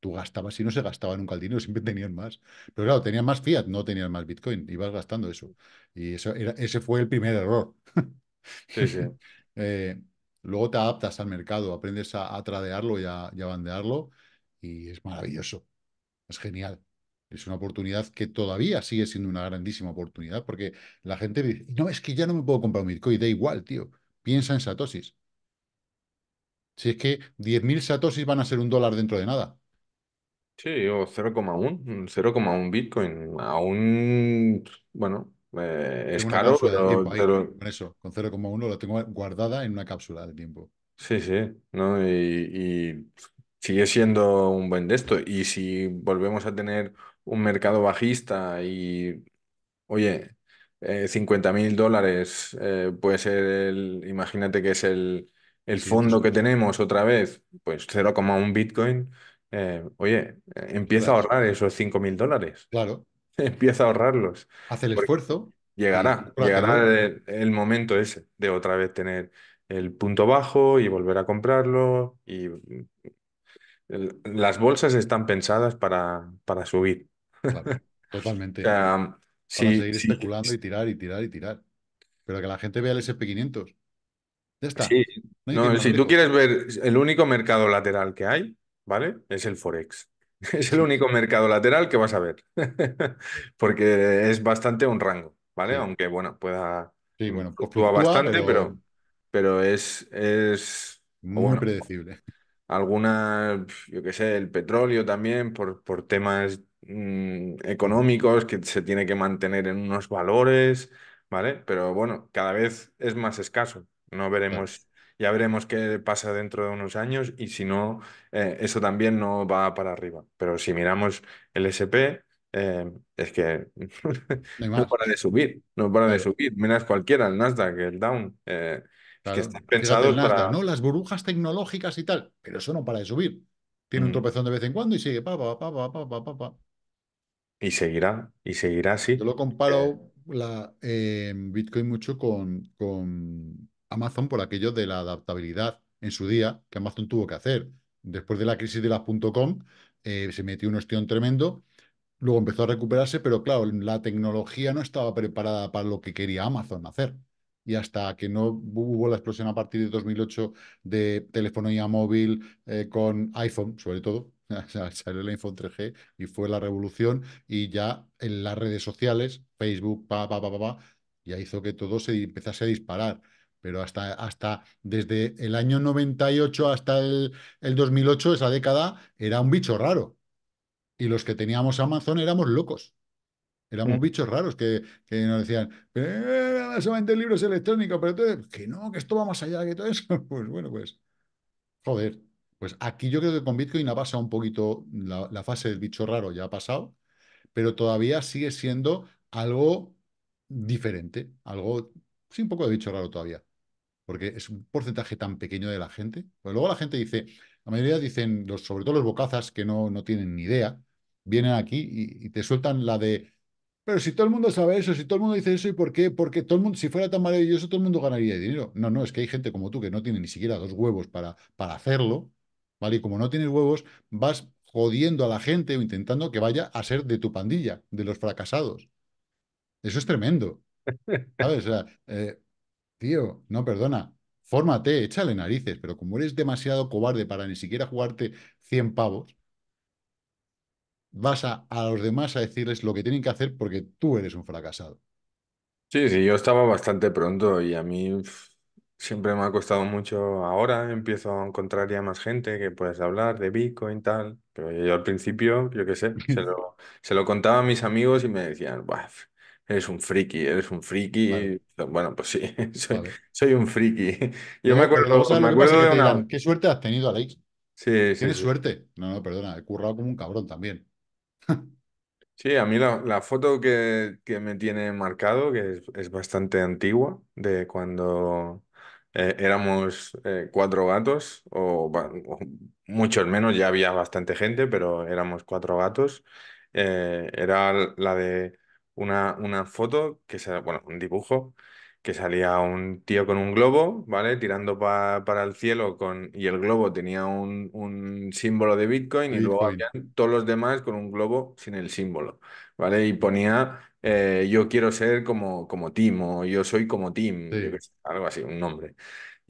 tú gastabas y no se gastaba nunca el dinero, *laughs* siempre tenían más. Pero claro, tenían más fiat, no tenían más Bitcoin, ibas gastando eso. Y eso era, ese fue el primer error. Sí, sí. *laughs* Eh, luego te adaptas al mercado, aprendes a, tradearlo y a, y a, bandearlo y es maravilloso, es genial. Es una oportunidad que todavía sigue siendo una grandísima oportunidad porque la gente dice, no, es que ya no me puedo comprar un Bitcoin, da igual, tío. Piensa en satosis. Si es que 10.000 satosis van a ser un dólar dentro de nada. Sí, o 0,1, 0,1 Bitcoin. Aún, bueno, eh, es caro, pero, Con eso, con 0,1 lo tengo guardada en una cápsula de tiempo. Sí, sí, ¿no? Y, y, sigue siendo un buen de esto. Y si volvemos a tener un mercado bajista y, oye, eh, 50 mil dólares, eh, puede ser el, imagínate que es el, fondo que tenemos otra vez, pues 0,1 Bitcoin, eh, oye, empieza a ahorrar esos 5 mil dólares. Claro. *laughs* Empieza a ahorrarlos. Hace el esfuerzo. Llegará, llegará el, momento ese de otra vez tener el punto bajo y volver a comprarlo. Y las bolsas están pensadas para, para subir. *laughs* totalmente sí, seguir especulando y tirar y tirar y tirar. Pero que la gente vea el SP500. Ya está. si tú quieres ver el único mercado lateral que hay, ¿vale? Es el Forex. *laughs* Es el único mercado lateral que vas a ver. *laughs* Porque es bastante un rango, ¿vale? Aunque, bueno, pueda. Sí, mm, bueno, pues fluctúa, bastante, pero, pero, es. es muy predecible. Alguna... yo qué sé, el petróleo también, por, por temas Mm, económicos, que se tiene que mantener en unos valores, ¿vale? Pero bueno, cada vez es más escaso. No veremos, ya veremos qué pasa dentro de unos años y si no, eh, eso también no va para arriba. Pero si miramos el SP, eh, es que *laughs* no para de subir, no para de subir. Miras cualquiera, el Nasdaq, el Down. Eh, que están pensados para... Las burbujas tecnológicas y tal, pero eso no para de subir. Tiene un mm. tropezón de vez en cuando y sigue pa, pa, pa, pa, pa, pa, pa. Y seguirá, y seguirá así. Yo lo comparo la, Bitcoin mucho con, con Amazon por aquello de la adaptabilidad en su día que Amazon tuvo que hacer. Después de la crisis de las .com eh, se metió un ostión tremendo, luego empezó a recuperarse, pero claro, la tecnología no estaba preparada para lo que quería Amazon hacer. Y hasta que no hubo la explosión a partir de 2008 de telefonía móvil eh, con iPhone, sobre todo, *laughs* Salió la Info 3G y fue la revolución y ya en las redes sociales, Facebook, pa, pa, ya hizo que todo se empezase a disparar. Pero hasta, hasta desde el año 98 hasta el, 2008, esa década, era un bicho raro. Y los que teníamos Amazon éramos locos. Éramos mm. bichos raros que, nos decían, eh, solamente libros electrónicos, pero entonces, que no, que esto va más allá que todo eso. *laughs* Pues bueno, pues, joder, pues aquí yo creo que con Bitcoin ha pasado un poquito la, fase del bicho raro, ya ha pasado, pero todavía sigue siendo algo diferente, algo, sí, un poco de bicho raro todavía, porque es un porcentaje tan pequeño de la gente. Pero pues luego la gente dice, la mayoría dicen, los, sobre todo los bocazas que no, no tienen ni idea, vienen aquí y, te sueltan la de, pero si todo el mundo sabe eso, si todo el mundo dice eso, ¿y por qué? Porque todo el mundo, si fuera tan maravilloso, todo el mundo ganaría dinero. No, no, es que hay gente como tú que no tiene ni siquiera dos huevos para, para hacerlo ¿vale? Y como no tienes huevos, vas jodiendo a la gente o intentando que vaya a ser de tu pandilla, de los fracasados. Eso es tremendo. ¿Sabes? O sea, eh, tío, no, perdona, fórmate, échale narices, pero como eres demasiado cobarde para ni siquiera jugarte 100 pavos, vas a, a los demás a decirles lo que tienen que hacer porque tú eres un fracasado. Sí, sí, yo estaba bastante pronto y a mí Siempre me ha costado mucho. Ahora empiezo a encontrar ya más gente que puedes hablar de Bitcoin, tal. Pero yo, al principio, yo qué sé, se *laughs* lo, se lo contaba a mis amigos y me decían, "Buah, eres un friki, eres un friki. Bueno, pues sí, *laughs* soy, un friki. *laughs* Yo me eh, acuerdo, me acuerdo de una... ¿qué suerte has tenido, Alex? Sí, sí, Tienes suerte. No, no, perdona, he currado como un cabrón también. Sí, a mí la, foto que, que me tiene marcado, que es, es bastante antigua, de cuando eh, éramos eh, cuatro gatos, o, muchos menos, ya había bastante gente, pero éramos cuatro gatos. Eh, era la de una, foto, que bueno, un dibujo, que salía un tío con un globo, ¿vale? Tirando para el cielo con, y el globo tenía un, símbolo de Bitcoin, y luego habían todos los demás con un globo sin el símbolo, ¿vale? Y ponía eh, yo quiero ser como, como Tim yo soy como Tim, algo así, un nombre.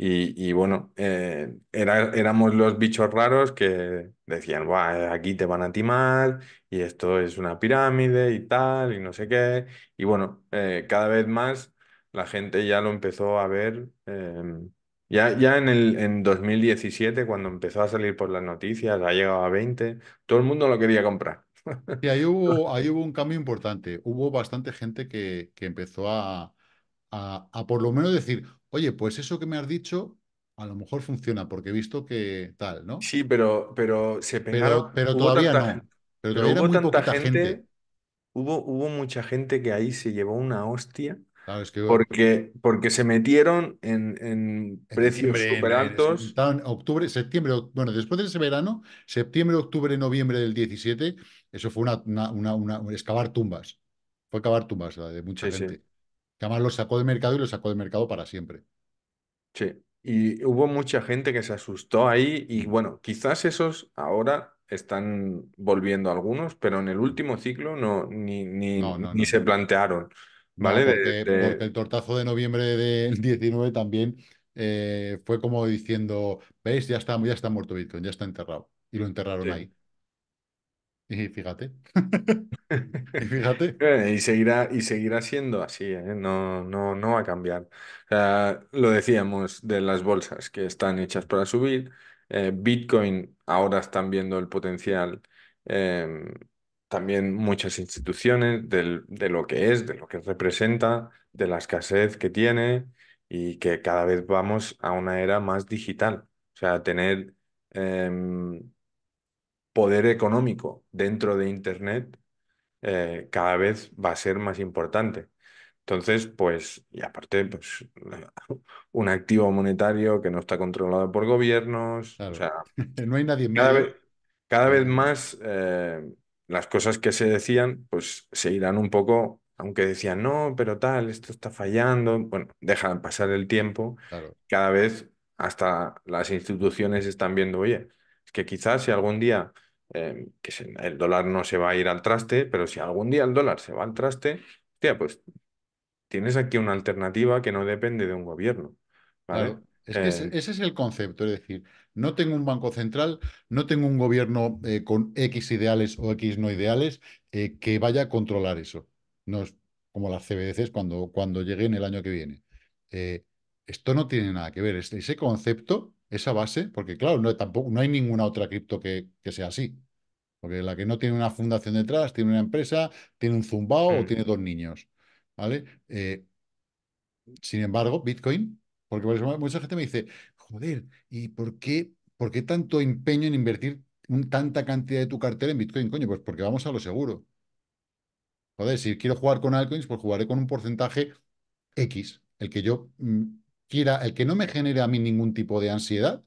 Y, bueno, eh, éramos los bichos raros que decían, aquí te van a timar y esto es una pirámide y tal y no sé qué. Y bueno, eh, cada vez más la gente ya lo empezó a ver. Em, ya, ya en el en 2017, cuando empezó a salir por las noticias, ha llegado a 20, todo el mundo lo quería comprar. Y ahí *laughs* hubo, ahí hubo un cambio importante. Hubo bastante gente que, que empezó a, a, a, por lo menos decir, oye, pues eso que me has dicho a lo mejor funciona, porque he visto que tal, ¿no? Sí, pero, pero se pegaron. Pero, todavía no. Pero, todavía hubo gente, Hubo, hubo mucha gente que ahí se llevó una hostia. porque, porque se metieron en, en precios súper altos. En octubre, septiembre, bueno, después de ese verano, septiembre, octubre, noviembre del 17, eso fue una, una, una, excavar tumbas. Fue cavar tumbas de mucha gente. Que además lo sacó de mercado y lo sacó de mercado para siempre. Sí, y hubo mucha gente que se asustó ahí y bueno, quizás esos ahora están volviendo algunos, pero en el último ciclo no, ni, ni, se plantearon. ¿Vale? Porque, el tortazo de noviembre del 19 también eh, fue como diciendo, veis, ya está, ya está muerto Bitcoin, ya está enterrado. Y lo enterraron ahí. Y fíjate. *laughs* *laughs* y fíjate. Y seguirá, y seguirá siendo así, ¿eh? no, no, no va a cambiar. lo decíamos de las bolsas que están hechas para subir. Eh, Bitcoin ahora están viendo el potencial. Em, también muchas instituciones de lo que es, de lo que representa, de la escasez que tiene y que cada vez vamos a una era más digital. O sea, tener em, poder económico dentro de Internet eh, cada vez va a ser más importante. Entonces, pues, y aparte, pues, *laughs* un activo monetario que no está controlado por gobiernos. O sea, *laughs* no hay nadie cada vez, cada vez más eh, las cosas que se decían, pues se irán un poco, aunque decían, no, pero tal, esto está fallando. Bueno, dejan pasar el tiempo. Cada vez hasta las instituciones están viendo, oye, que quizás si algún día, eh, el dólar no se va a ir al traste, pero si algún día el dólar se va al traste, tía, pues tienes aquí una alternativa que no depende de un gobierno. ¿vale? Eh, ese, es el concepto, es decir, no tengo un banco central, no tengo un gobierno eh, con X ideales o X no ideales que vaya a controlar eso. No es como las CBDCs cuando, cuando lleguen el año que viene. esto no tiene nada que ver, ese concepto esa base, porque claro, no, tampoco, no hay ninguna otra cripto que, sea así. Porque la que no tiene una fundación detrás, tiene una empresa, tiene un zumbao o hmm. tiene dos niños. ¿Vale? Eh, sin embargo, Bitcoin, porque mucha gente me dice, joder, ¿y por qué, por qué tanto empeño en invertir tanta cantidad de tu cartera en Bitcoin? Coño, pues porque vamos a lo seguro. Joder, si quiero jugar con altcoins, pues jugaré con un porcentaje X, el que yo mm, quiera, el que no me genere a mí ningún tipo de ansiedad,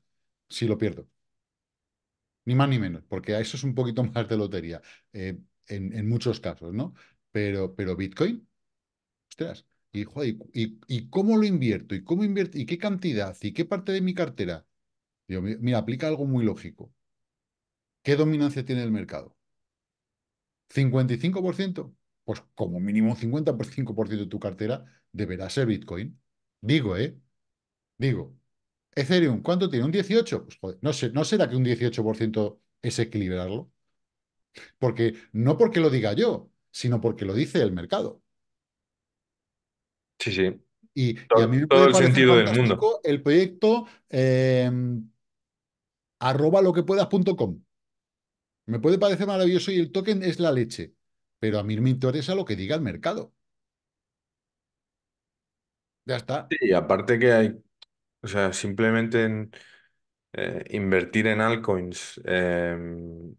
si lo pierdo. Ni más ni menos, porque eso es un poquito *laughs* más de lotería eh, en, muchos casos, ¿no? Pero, pero Bitcoin, ostras, y, cómo lo invierto? ¿Y cómo invierto? ¿Y qué cantidad? ¿Y qué parte de mi cartera? Yo, mira, aplica algo muy lógico. ¿Qué dominancia tiene el mercado? ¿55%? Pues como mínimo 55% de tu cartera deberá ser Bitcoin. Digo, ¿eh? Digo, Ethereum, ¿cuánto tiene? ¿Un 18? Pues joder, no, sé, ¿no será que un 18% es equilibrarlo? Porque, no porque lo diga yo, sino porque lo dice el mercado. Sí, sí. Y, a mí me todo el sentido del mundo. El proyecto em, arroba lo que puedas.com. Me puede parecer maravilloso y el token es la leche, pero a mí me interesa lo que diga el mercado. Ya está. Sí, aparte que hay o sea, simplemente eh, invertir en altcoins. Em,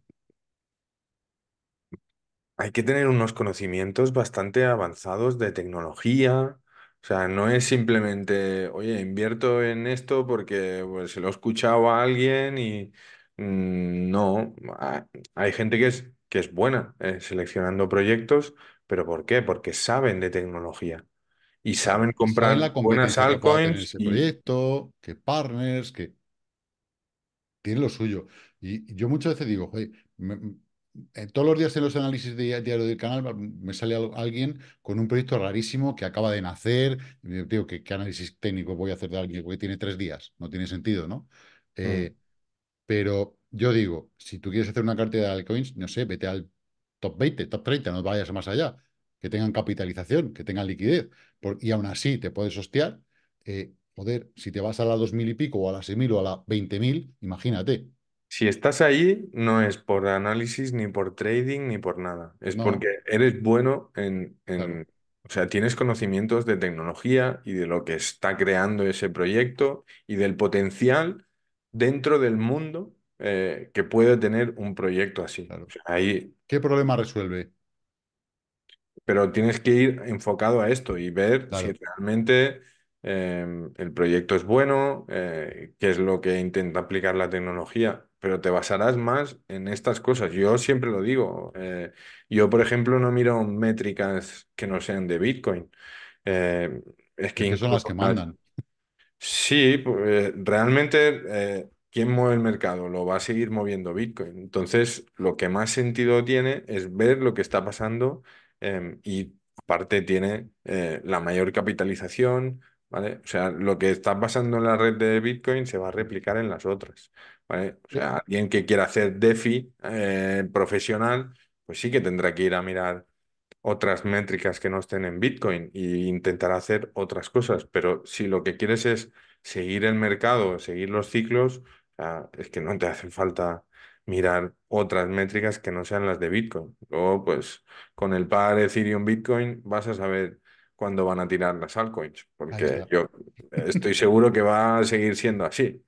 hay que tener unos conocimientos bastante avanzados de tecnología. O sea, no es simplemente, oye, invierto en esto porque pues, se lo he escuchado a alguien y mm, no. Hay gente que es, que es buena eh, seleccionando proyectos, pero ¿por qué? Porque saben de tecnología y saben comprar buenas altcoins. Que ese proyecto, que partners, que tiene lo suyo. Y yo muchas veces digo, oye, todos los días en los análisis diarios diario del canal me sale alguien con un proyecto rarísimo que acaba de nacer. digo, ¿qué, análisis técnico voy a hacer de alguien? que tiene tres días, no tiene sentido, ¿no? Mm. Eh, pero yo digo, si tú quieres hacer una cartera de altcoins, no sé, vete al top 20, top 30, no vayas más allá que tengan capitalización, que tengan liquidez, y aún así te puedes hostiar, Poder. Eh, si te vas a la 2.000 y pico o a la 6.000 o a la 20.000, imagínate. Si estás ahí, no es por análisis, ni por trading, ni por nada. Es porque eres bueno en, O sea, tienes conocimientos de tecnología y de lo que está creando ese proyecto y del potencial dentro del mundo eh, que puede tener un proyecto así. ahí... ¿Qué problema resuelve? pero tienes que ir enfocado a esto y ver si realmente em, el proyecto es bueno, eh, qué es lo que intenta aplicar la tecnología, pero te basarás más en estas cosas. Yo siempre lo digo. Eh, yo, por ejemplo, no miro métricas que no sean de Bitcoin. Eh, es que, son las que mandan. Sí, realmente ¿quién mueve el mercado? Lo va a seguir moviendo Bitcoin. Entonces, lo que más sentido tiene es ver lo que está pasando Em, y aparte tiene eh, la mayor capitalización, ¿vale? O sea, lo que está pasando en la red de Bitcoin se va a replicar en las otras, ¿vale? O sea, alguien que quiera hacer DeFi eh, profesional, pues sí que tendrá que ir a mirar otras métricas que no estén en Bitcoin e intentar hacer otras cosas, pero si lo que quieres es seguir el mercado, seguir los ciclos, es que no te hace falta mirar otras métricas que no sean las de Bitcoin. Luego, pues con el par Ethereum Bitcoin vas a saber cuándo van a tirar las altcoins, porque yo estoy seguro que va a seguir siendo así,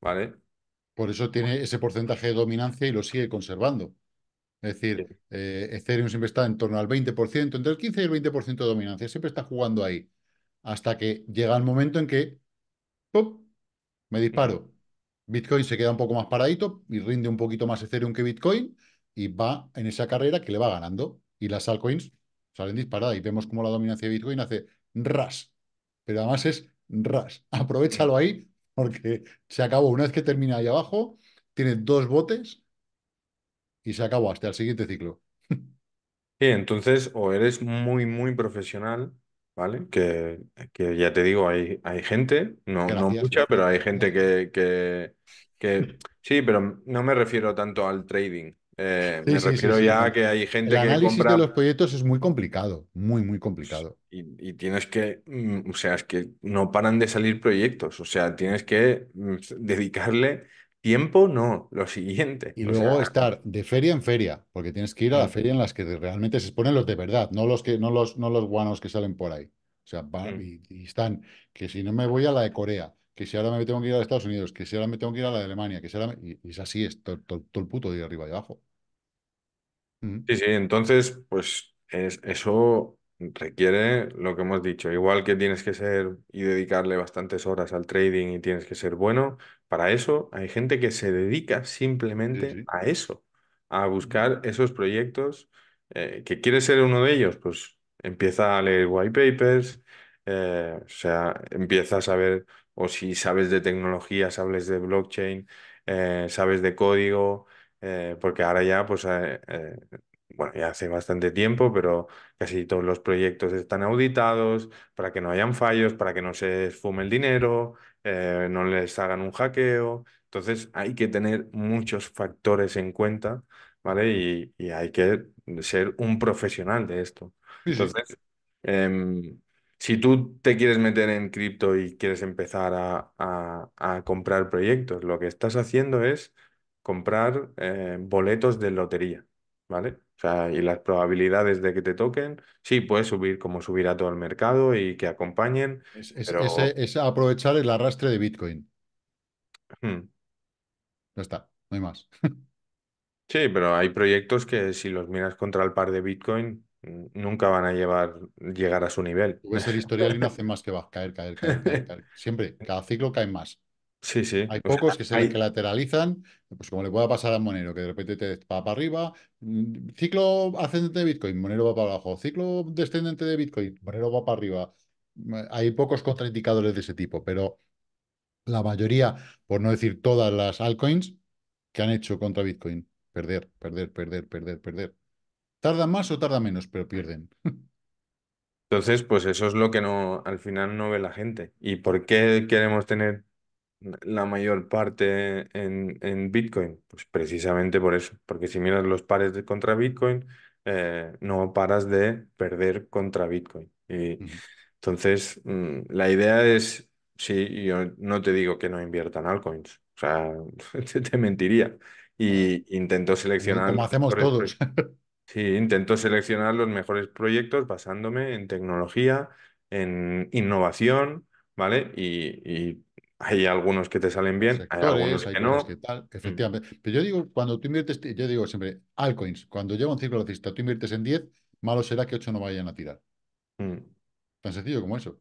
¿vale? Por eso tiene ese porcentaje de dominancia y lo sigue conservando. Es decir, eh, Ethereum siempre está en torno al 20%, entre el 15 y el 20% de dominancia, siempre está jugando ahí, hasta que llega el momento en que ¡pop! me mm. disparo. Bitcoin se queda un poco más paradito y rinde un poquito más Ethereum que Bitcoin y va en esa carrera que le va ganando. Y las altcoins salen disparadas y vemos cómo la dominancia de Bitcoin hace ras. Pero además es ras. *laughs* Aprovechalo ahí porque se acabó. Una vez que termina ahí abajo, tiene dos botes y se acabó hasta el siguiente ciclo. *laughs* Sí, entonces o eres muy, muy profesional ¿vale? Que, ya te digo, hay, gente, no, no mucha, pero hay gente que, que, Sí, pero no me refiero tanto al trading. Eh, me refiero ya a que hay gente que... El análisis de los proyectos es muy complicado, muy, muy complicado. Y, y, tienes que, mm, o sea, es que no paran de salir proyectos, o sea, tienes que mm, dedicarle Tiempo no, lo siguiente. Y luego estar de feria en feria, porque tienes que ir a la feria en las que realmente se exponen los de verdad, no los que, no los, no los guanos que salen por ahí. O sea, mm. y, están, que si no me voy a la de Corea, que si ahora me tengo que ir a Estados Unidos, que si ahora me tengo que ir a la de Alemania, que si ahora me... y es así, es todo, el puto de arriba y abajo. Sí, sí, entonces, pues es, eso requiere lo que hemos dicho, igual que tienes que ser y dedicarle bastantes horas al trading y tienes que ser bueno, para eso hay gente que se dedica simplemente a eso, a buscar esos proyectos eh, que quiere ser uno de ellos, pues empieza a leer white papers, eh, o sea, empieza a saber, o si sabes de tecnología, sabes de blockchain, eh, sabes de código, porque ahora ya pues bueno, ya hace bastante tiempo, pero casi todos los proyectos están auditados para que no hayan fallos, para que no se esfume el dinero, eh, no les hagan un hackeo. Entonces hay que tener muchos factores en cuenta, ¿vale? Y, hay que ser un profesional de esto. Entonces, em, si tú te quieres meter en cripto y quieres empezar a, comprar proyectos, lo que estás haciendo es comprar eh, boletos de lotería, ¿vale? O sea, y las probabilidades de que te toquen, sí, puedes subir como subir a todo el mercado y que acompañen. Es, aprovechar el arrastre de Bitcoin. Hmm. Ya está, no hay más. *laughs* sí, pero hay proyectos que si los miras contra el par de Bitcoin, nunca van a llevar, llegar a su nivel. Pues el historial y no hace más que va, a caer, caer, caer, *laughs* Siempre, cada ciclo cae más. Sí, sí. Hay pues pocos ah, que se hay... que lateralizan, pues como le pueda pasar a Monero, que de repente te va para arriba. Mm, ciclo ascendente de Bitcoin, Monero va para abajo. Ciclo descendente de Bitcoin, Monero va para arriba. Mm, hay pocos contraindicadores de ese tipo, pero la mayoría, por no decir todas las altcoins, que han hecho contra Bitcoin. Perder, perder, perder, perder, perder. ¿Tarda más o tarda menos, pero pierden. Entonces, pues eso es lo que no, al final no ve la gente. ¿Y por qué queremos tener la mayor parte en, en Bitcoin? Pues precisamente por eso, porque si miras los pares de contra Bitcoin, eh, no paras de perder contra Bitcoin. Y entonces, mm, la idea es, sí, yo no te digo que no inviertan altcoins, o sea, *laughs* te, te mentiría. Y intento seleccionar... Como hacemos todos. Sí, intento seleccionar los mejores proyectos basándome en tecnología, en innovación, ¿vale? y hay algunos que te salen bien, hay algunos que no. Mm. efectivamente. Pero yo digo, cuando tú inviertes, yo digo siempre, altcoins, cuando lleva un ciclo alcista, tú inviertes en 10, malo será que 8 no vayan a tirar. Mm. Tan sencillo como eso.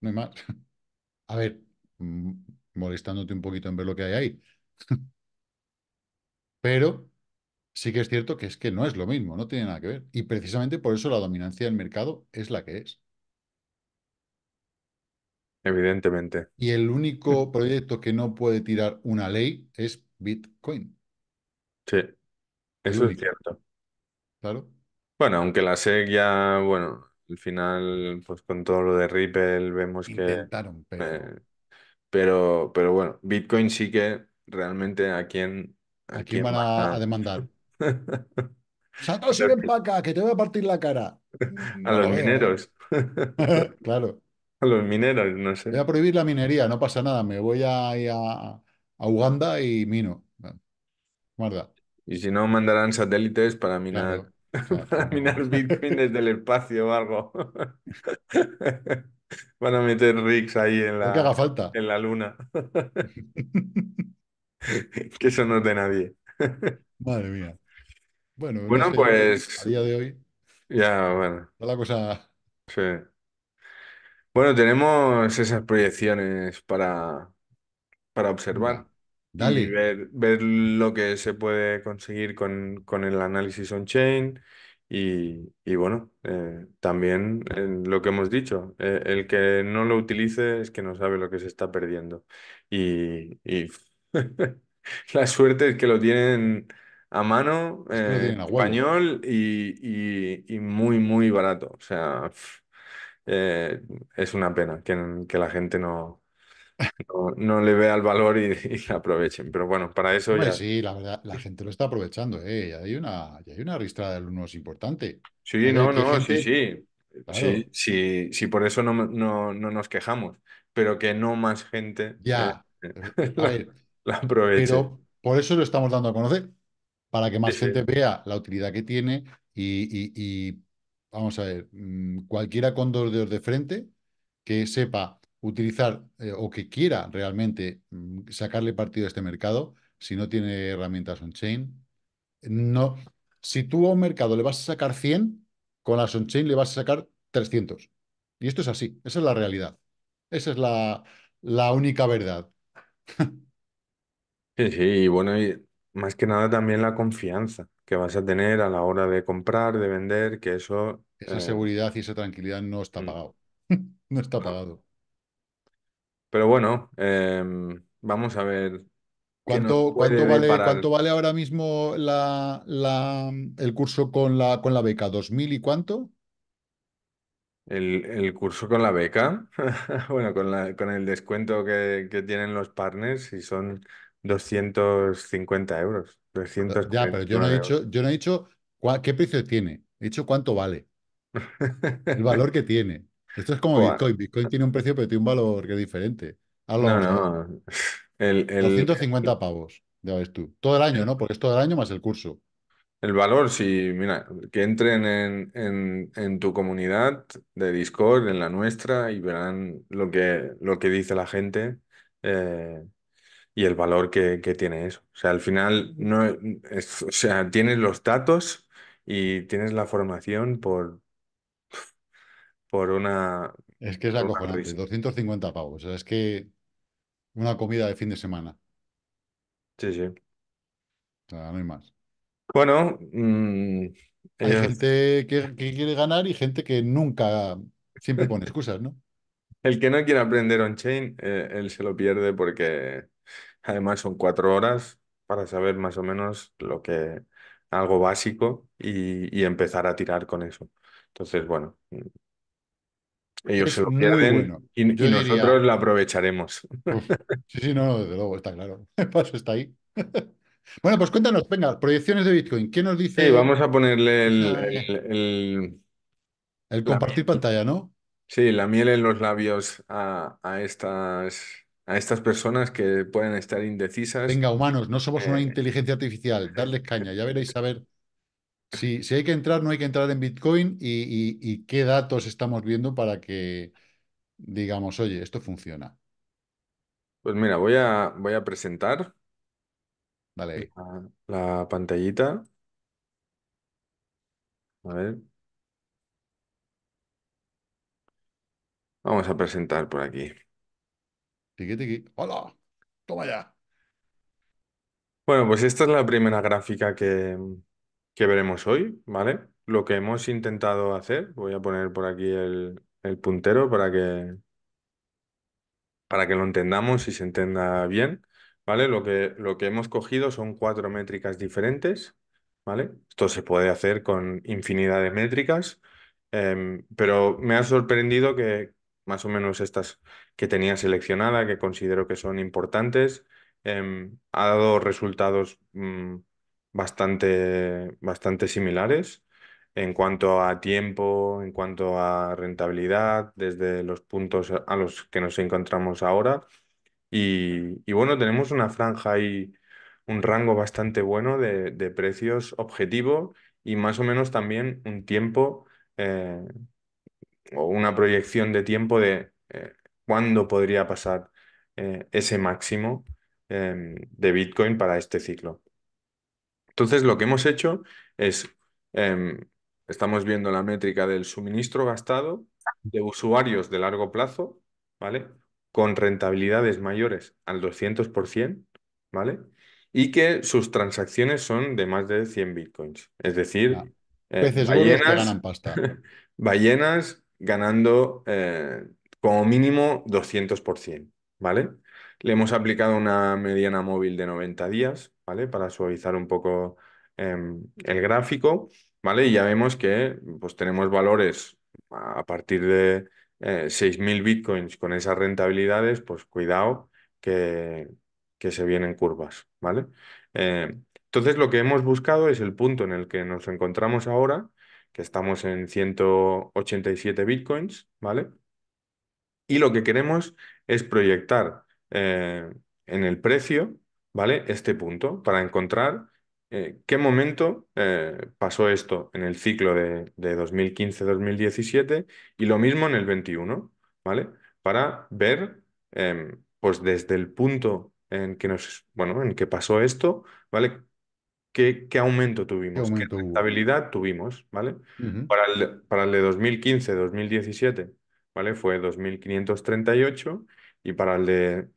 No hay más. *laughs* A ver, mm, molestándote un poquito en ver lo que hay ahí. *laughs* Pero sí que es cierto que es que no es lo mismo, no tiene nada que ver. Y precisamente por eso la dominancia del mercado es la que es. Evidentemente. Y el único proyecto que no puede tirar una ley es Bitcoin. Sí, eso es cierto. claro. Bueno, aunque la SEC ya, bueno, al final, pues con todo lo de Ripple vemos que... Intentaron, pero eh, pero, bueno, Bitcoin sí que realmente a quién, a quién van a, demandar? *laughs* Satoshi, ven para acá, que te voy a partir la cara. *laughs* a los ¿eh? mineros. *laughs* Claro. *laughs* los mineros, no sé. Voy a prohibir la minería, no pasa nada. Me voy a, a, a Uganda y mino. guarda Y si no, mandarán satélites para minar, *laughs* para minar Bitcoin desde el espacio o algo. *laughs* Van a meter rigs ahí en la, haga falta. en la luna. que eso no es de nadie. Madre mía. Bueno, bueno pues. día de hoy. Ya, bueno. La cosa. Sí. Bueno, tenemos esas proyecciones para, para observar y ver, ver lo que se puede conseguir con, el análisis on-chain y, bueno, eh, también en lo que hemos dicho, eh, el que no lo utilice es que no sabe lo que se está perdiendo. Y, *laughs* la suerte es que lo tienen a mano, eh, en español y, y muy, muy barato. O sea... Eh, es una pena que, que la gente no, no, le vea el valor y, *laughs* aprovechen. Pero bueno, para eso ya. Sí, la verdad, la gente lo está aprovechando, ¿eh? Ya hay una, ya hay una ristra de alumnos importante. Sí, no, no, sí, sí. Sí, sí, por eso no, no, nos quejamos, pero que no más gente ya, eh, *laughs* la, aproveche. Pero por eso lo estamos dando a conocer, para que más gente vea la utilidad que tiene y, y vamos a ver, mm, cualquiera con dos dedos de frente que sepa utilizar eh, o que quiera realmente mm, sacarle partido a este mercado, si no tiene herramientas on-chain, no. Si tú a un mercado le vas a sacar 100, con las on-chain le vas a sacar 300. Y esto es así, esa es la realidad. Esa es la, la única verdad. sí, sí, y bueno, y más que nada también la confianza que vas a tener a la hora de comprar, de vender, que eso... Esa eh, seguridad y esa tranquilidad no está mm. pagado. *laughs* no está ah. pagado. Pero bueno, em, vamos a ver. ¿Cuánto, ¿cuánto, vale, ¿Cuánto, vale, ahora mismo la, la, el curso con la, con la beca? ¿2.000 y cuánto? El, curso con la beca, *laughs* bueno, con, la, con el descuento que, tienen los partners, y son 250 euros. Ya, pero yo no he dicho, yo no he dicho qué precio tiene, he dicho cuánto vale, el valor que tiene. Esto es como *laughs* Bitcoin. Bitcoin tiene un precio, pero tiene un valor que es diferente. No, no. El, 250 pavos, ya ves tú. Todo el año, ¿no? Porque es todo el año más el curso. el valor, si, mira, que entren en, tu comunidad de Discord, en la nuestra, y verán lo que, lo que dice la gente. eh, y el valor que, tiene eso. O sea, al final no o sea, tienes los datos y tienes la formación por, por una, Es que es acojonante, 250 pavos. O sea, es que una comida de fin de semana. Sí, sí. O sea, no hay más. Bueno, mm, Hay eh, gente que, quiere ganar y gente que nunca, siempre pone excusas, ¿no? *laughs* el que no quiere aprender on-chain, eh, él se lo pierde porque Además son cuatro horas para saber más o menos lo que, algo básico y, empezar a tirar con eso. Entonces, bueno, mm, ellos se lo pierden y, nosotros lo aprovecharemos. *laughs* sí, sí, no, desde luego, está claro. *laughs* El paso está ahí. *laughs* Bueno, pues cuéntanos, venga, proyecciones de Bitcoin. ¿Qué nos dice? Sí, vamos a ponerle el... El, compartir pantalla, ¿no? Sí, la miel en los labios a, a estas a estas personas que pueden estar indecisas. Venga, humanos, no somos una eh, inteligencia artificial, darles caña, ya veréis a ver. Si, si hay que entrar, no hay que entrar en Bitcoin y, qué datos estamos viendo para que digamos, oye, esto funciona. Pues mira, voy a, voy a presentar Dale. la pantallita. A ver. Vamos a presentar por aquí. Tiki tiqui. ¡Hola! ¡Toma ya! Bueno, pues esta es la primera gráfica que, que veremos hoy, ¿vale? Lo que hemos intentado hacer, voy a poner por aquí el, puntero para que, para que lo entendamos y se entienda bien, ¿vale? Lo que, lo que hemos cogido son cuatro métricas diferentes, ¿vale? Esto se puede hacer con infinidad de métricas, em, pero me ha sorprendido que, más o menos estas que tenía seleccionada, que considero que son importantes. Em, ha dado resultados mm, bastante, bastante similares en cuanto a tiempo, en cuanto a rentabilidad, desde los puntos a los que nos encontramos ahora. Y, y bueno, tenemos una franja y un rango bastante bueno de, de precios objetivo y más o menos también un tiempo eh, o una proyección de tiempo de eh, cuándo podría pasar eh, ese máximo em, de Bitcoin para este ciclo. Entonces, lo que hemos hecho es, em, estamos viendo la métrica del suministro gastado de usuarios de largo plazo, ¿vale? Con rentabilidades mayores al 200%, ¿vale? y que sus transacciones son de más de 100 bitcoins. Es decir, eh, ballenas *laughs* ganando eh, como mínimo 200%, ¿vale? Le hemos aplicado una mediana móvil de 90 días, ¿vale? Para suavizar un poco em, el gráfico, ¿vale? Y ya vemos que pues, tenemos valores a partir de 6.000 eh, bitcoins con esas rentabilidades, pues cuidado que, que se vienen curvas, ¿vale? Eh, entonces lo que hemos buscado es el punto en el que nos encontramos ahora, que estamos en 187 bitcoins, ¿vale? Y lo que queremos es proyectar eh, en el precio, ¿vale? Este punto para encontrar eh, qué momento eh, pasó esto en el ciclo de, 2015-2017 y lo mismo en el 21, ¿vale? Para ver, em, pues desde el punto en que nos, bueno, en que pasó esto, ¿vale? qué, aumento tuvimos, qué, rentabilidad tuvimos, ¿vale? para, el, de 2015-2017, ¿vale? Fue 2.538 y para el de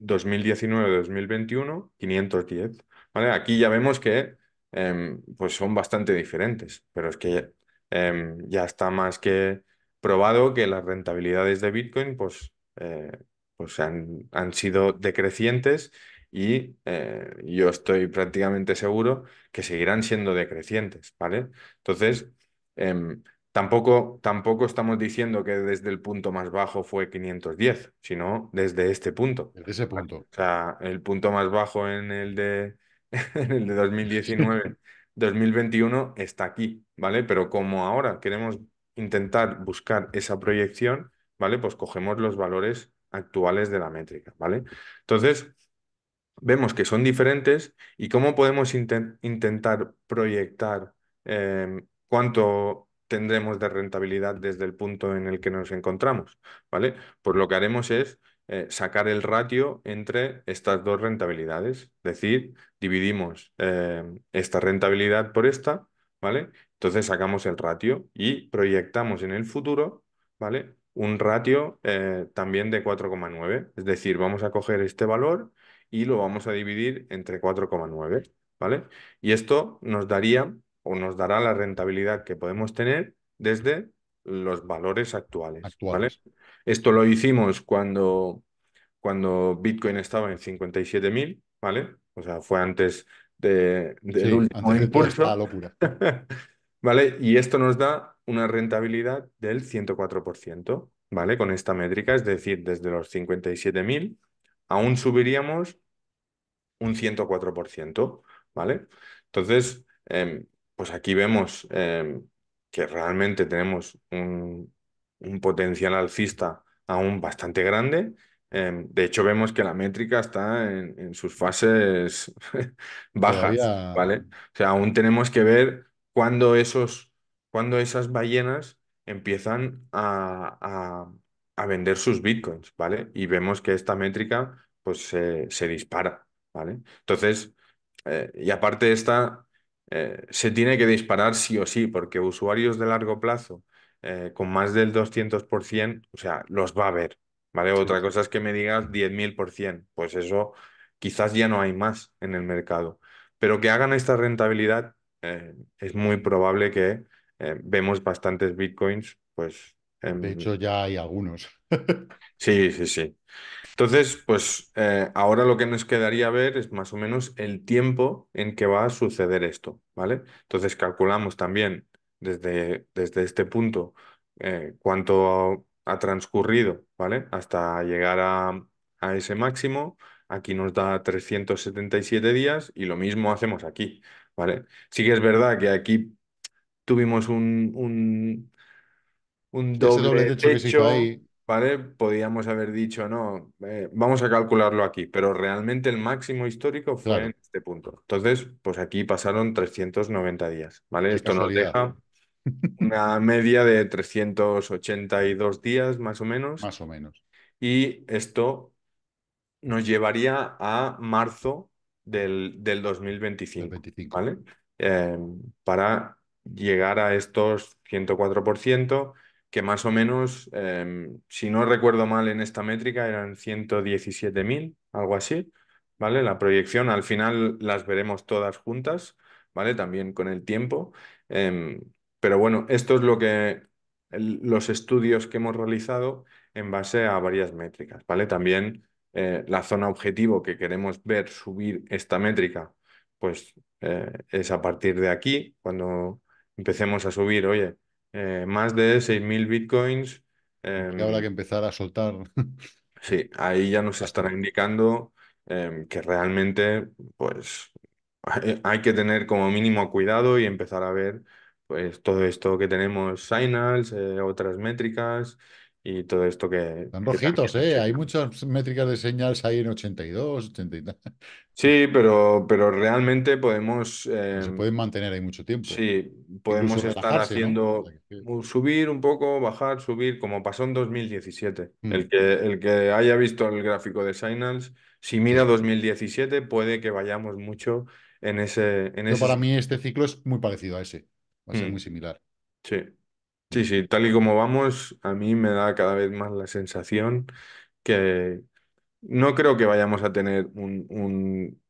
2019-2021, 510, ¿vale? Aquí ya vemos que em, pues son bastante diferentes, pero es que em, ya está más que probado que las rentabilidades de Bitcoin pues, eh, pues han, han sido decrecientes y eh, yo estoy prácticamente seguro que seguirán siendo decrecientes, ¿vale? Entonces, em, tampoco, tampoco estamos diciendo que desde el punto más bajo fue 510, sino desde este punto. Desde ese punto. O sea, el punto más bajo en el de, *laughs* en el de 2019. *laughs* 2021 está aquí, ¿vale? Pero como ahora queremos intentar buscar esa proyección, ¿vale? Pues cogemos los valores actuales de la métrica, ¿vale? Entonces, vemos que son diferentes y cómo podemos intentar proyectar em, cuánto tendremos de rentabilidad desde el punto en el que nos encontramos, ¿vale? Pues lo que haremos es eh, sacar el ratio entre estas dos rentabilidades, es decir, dividimos em, esta rentabilidad por esta, ¿vale? Entonces sacamos el ratio y proyectamos en el futuro, ¿vale? Un ratio eh, también de 4,9, es decir, vamos a coger este valor y lo vamos a dividir entre 4,9, ¿vale? Y esto nos daría o nos dará la rentabilidad que podemos tener desde los valores actuales, ¿vale? Esto lo hicimos cuando, cuando Bitcoin estaba en 57.000, ¿vale? O sea, fue antes de, del último impulso. locura. *laughs* ¿Vale? Y esto nos da una rentabilidad del 104%, ¿vale? Con esta métrica, es decir, desde los 57.000 aún subiríamos un 104%, ¿vale? Entonces, em, pues aquí vemos em, que realmente tenemos un, un, potencial alcista aún bastante grande. Em, de hecho, vemos que la métrica está en, sus fases *laughs* bajas, ¿vale? O sea, aún tenemos que ver cuándo, esos, cuando esas ballenas empiezan a a vender sus bitcoins, ¿vale? Y vemos que esta métrica pues se dispara, ¿vale? Entonces, eh, y aparte esta, eh, se tiene que disparar sí o sí, porque usuarios de largo plazo eh, con más del 200%, o sea, los va a ver, ¿vale? Otra cosa es que me digas 10.000%, pues eso quizás ya no hay más en el mercado, pero que hagan esta rentabilidad, es muy probable que vemos bastantes bitcoins, pues de em, hecho, ya hay algunos. *laughs* sí, sí, sí. Entonces, pues eh, ahora lo que nos quedaría ver es más o menos el tiempo en que va a suceder esto, ¿vale? Entonces calculamos también desde, desde este punto eh, cuánto ha transcurrido, ¿vale? Hasta llegar a, ese máximo. Aquí nos da 377 días y lo mismo hacemos aquí, ¿vale? Sí que es verdad que aquí tuvimos un un doble, techo, ahí. ¿vale? Podíamos haber dicho, no, eh, vamos a calcularlo aquí, pero realmente el máximo histórico fue en este punto. Entonces, pues aquí pasaron 390 días, ¿vale? Esto nos deja una media de 382 días más o menos. Más o menos. Y esto nos llevaría a marzo del, 2025, ¿vale? Eh, para llegar a estos 104%, que más o menos, em, si no recuerdo mal en esta métrica, eran 117.000, algo así, ¿vale? La proyección, al final las veremos todas juntas, ¿vale? También con el tiempo. Em, pero bueno, esto es lo que los estudios que hemos realizado en base a varias métricas, ¿vale? También eh, la zona objetivo que queremos ver subir esta métrica, pues eh, es a partir de aquí, cuando empecemos a subir, oye, eh, más de 6.000 bitcoins. Eh, que habrá que em, empezar a soltar. *laughs* Sí, ahí ya nos estará indicando em, que realmente pues, hay, que tener como mínimo cuidado y empezar a ver pues, todo esto que tenemos, signals, eh, otras métricas, y todo esto que... Están rojitos, ¿eh? Hay muchas métricas de señales ahí en 82, 80 Sí, pero, pero realmente podemos... Se eh, pueden mantener ahí mucho tiempo. Sí, podemos estar haciendo... Subir un poco, bajar, subir, como pasó en 2017. Mm. El, que, el que haya visto el gráfico de Signals, si mira 2017, puede que vayamos mucho en ese... En Para mí este ciclo es muy parecido a ese. Va a ser mm. muy similar. Sí. Sí, sí, tal y como vamos, a mí me da cada vez más la sensación que no creo que vayamos a tener un,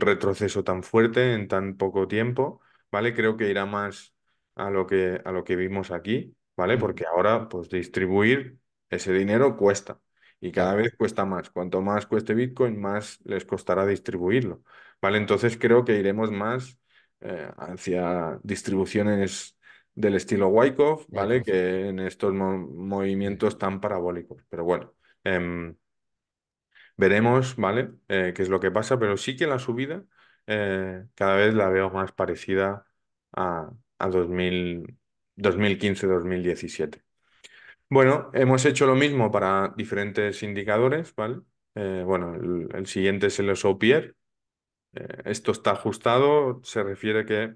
retroceso tan fuerte en tan poco tiempo, ¿vale? Creo que irá más a lo que, a lo que vimos aquí, ¿vale? Porque ahora, pues distribuir ese dinero cuesta y cada vez cuesta más. Cuanto más cueste Bitcoin, más les costará distribuirlo, ¿vale? Entonces creo que iremos más eh, hacia distribuciones del estilo Wyckoff, ¿vale? Que en estos movimientos tan parabólicos. Pero bueno, em, veremos, ¿vale? Eh, qué es lo que pasa, pero sí que la subida eh, cada vez la veo más parecida a, a 2015-2017. Bueno, hemos hecho lo mismo para diferentes indicadores, ¿vale? Eh, bueno, el, siguiente es el SOPIER. esto está ajustado, se refiere que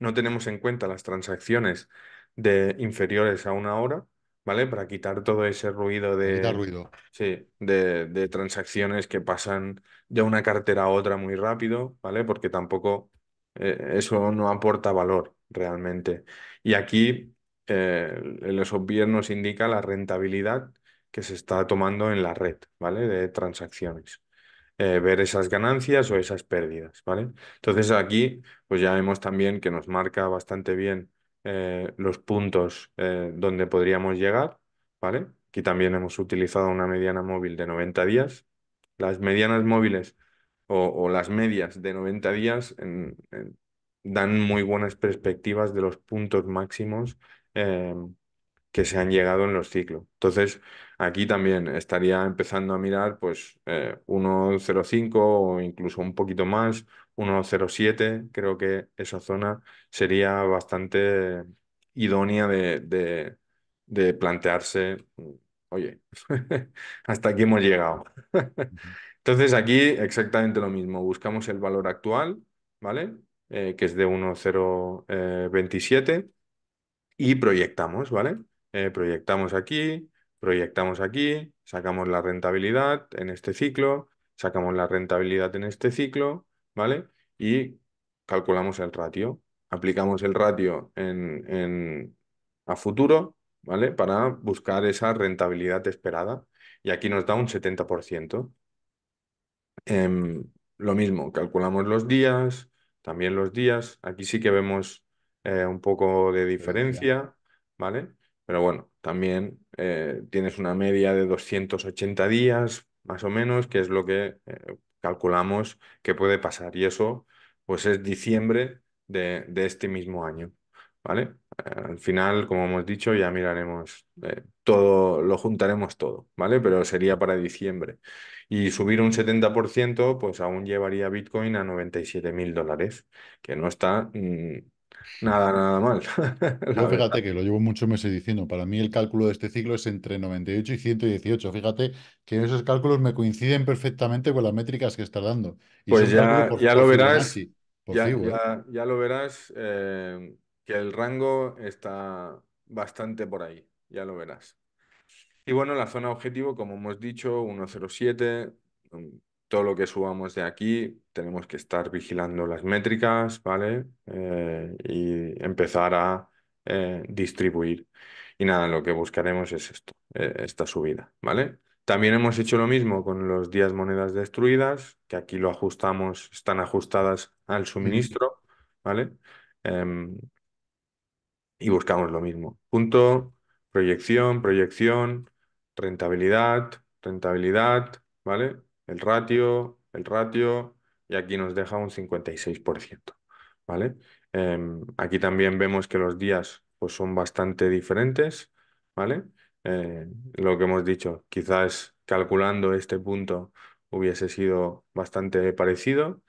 no tenemos en cuenta las transacciones de inferiores a una hora, ¿vale? Para quitar todo ese ruido de. ruido. Sí, de, transacciones que pasan de una cartera a otra muy rápido, ¿vale? Porque tampoco eh, eso no aporta valor realmente. Y aquí el eh, SOPIER nos indica la rentabilidad que se está tomando en la red, ¿vale? De transacciones. Eh, ver esas ganancias o esas pérdidas, ¿vale? Entonces aquí pues ya vemos también que nos marca bastante bien eh, los puntos eh, donde podríamos llegar, ¿vale? Aquí también hemos utilizado una mediana móvil de 90 días. Las medianas móviles o, las medias de 90 días dan muy buenas perspectivas de los puntos máximos que se han llegado en los ciclos. Entonces, Aquí también estaría empezando a mirar pues 1.05 eh, o incluso un poquito más, 1.07, creo que esa zona sería bastante idónea de, plantearse, oye, *laughs* hasta aquí hemos llegado. *laughs* Entonces aquí exactamente lo mismo, buscamos el valor actual, ¿vale? Eh, que es de 1.027 eh, y proyectamos, ¿vale? proyectamos aquí, proyectamos aquí, sacamos la rentabilidad en este ciclo, sacamos la rentabilidad en este ciclo, ¿vale? Y calculamos el ratio, aplicamos el ratio en, a futuro, ¿vale? Para buscar esa rentabilidad esperada. Y aquí nos da un 70%. Em, lo mismo, calculamos los días, también los días. Aquí sí que vemos eh, un poco de diferencia, ¿vale? Pero bueno, también eh, tienes una media de 280 días, más o menos, que es lo que eh, calculamos que puede pasar. Y eso, pues es diciembre de, este mismo año, ¿vale? al final, como hemos dicho, ya miraremos eh, todo, lo juntaremos todo, ¿vale? Pero sería para diciembre. Y subir un 70%, pues aún llevaría Bitcoin a 97 mil dólares, que no está... Mm, Nada, nada mal. *laughs* fíjate que lo llevo muchos meses diciendo. Para mí el cálculo de este ciclo es entre 98 y 118. Fíjate que esos cálculos me coinciden perfectamente con las métricas que está dando. pues ya, ya, lo verás, ya, lo verás. Ya, lo verás que el rango está bastante por ahí. Ya lo verás. Y bueno, la zona objetivo, como hemos dicho, 107, todo lo que subamos de aquí tenemos que estar vigilando las métricas, ¿vale? Eh, y empezar a eh, distribuir. Y nada, lo que buscaremos es esto, e, esta subida, ¿vale? También hemos hecho lo mismo con los días monedas destruidas, que aquí lo ajustamos, están ajustadas al suministro, ¿vale? Em, y buscamos lo mismo. Punto, proyección, proyección, rentabilidad, rentabilidad, ¿vale? el ratio, el ratio, y aquí nos deja un 56%, ¿vale? Em, aquí también vemos que los días pues, son bastante diferentes, ¿vale? Eh, lo que hemos dicho, quizás calculando este punto hubiese sido bastante parecido.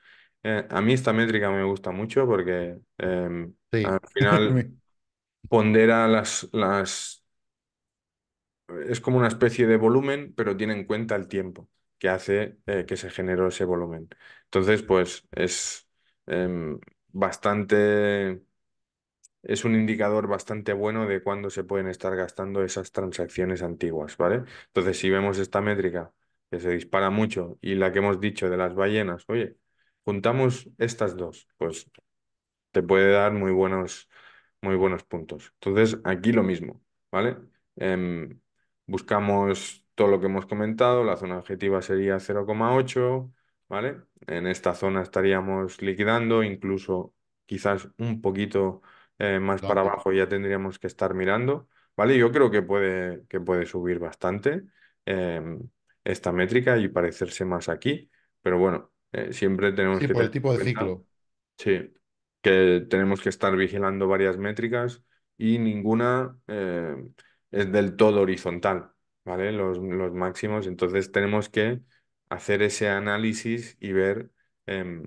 Eh, a mí esta métrica me gusta mucho porque em, al final *laughs* pondera las, las... Es como una especie de volumen, pero tiene en cuenta el tiempo que hace eh, que se generó ese volumen. Entonces, pues es em, bastante, es un indicador bastante bueno de cuándo se pueden estar gastando esas transacciones antiguas, ¿vale? Entonces, si vemos esta métrica que se dispara mucho y la que hemos dicho de las ballenas, oye, juntamos estas dos, pues te puede dar muy buenos, muy buenos puntos. Entonces, aquí lo mismo, ¿vale? Em, buscamos todo lo que hemos comentado, la zona objetiva sería 0,8, ¿vale? En esta zona estaríamos liquidando, incluso quizás un poquito eh, más para abajo ya tendríamos que estar mirando, ¿vale? Yo creo que puede, que puede subir bastante em, esta métrica y parecerse más aquí, pero bueno, eh, siempre tenemos el tipo de ciclo. Sí, que tenemos que estar vigilando varias métricas y ninguna eh, es del todo horizontal. ¿vale? Los, máximos. Entonces tenemos que hacer ese análisis y ver em,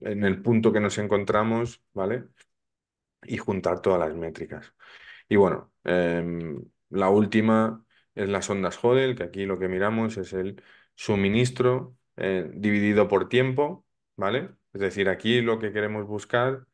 en el punto que nos encontramos, ¿vale? Y juntar todas las métricas. Y bueno, em, la última es las ondas Hodel que aquí lo que miramos es el suministro eh, dividido por tiempo, ¿vale? Es decir, aquí lo que queremos buscar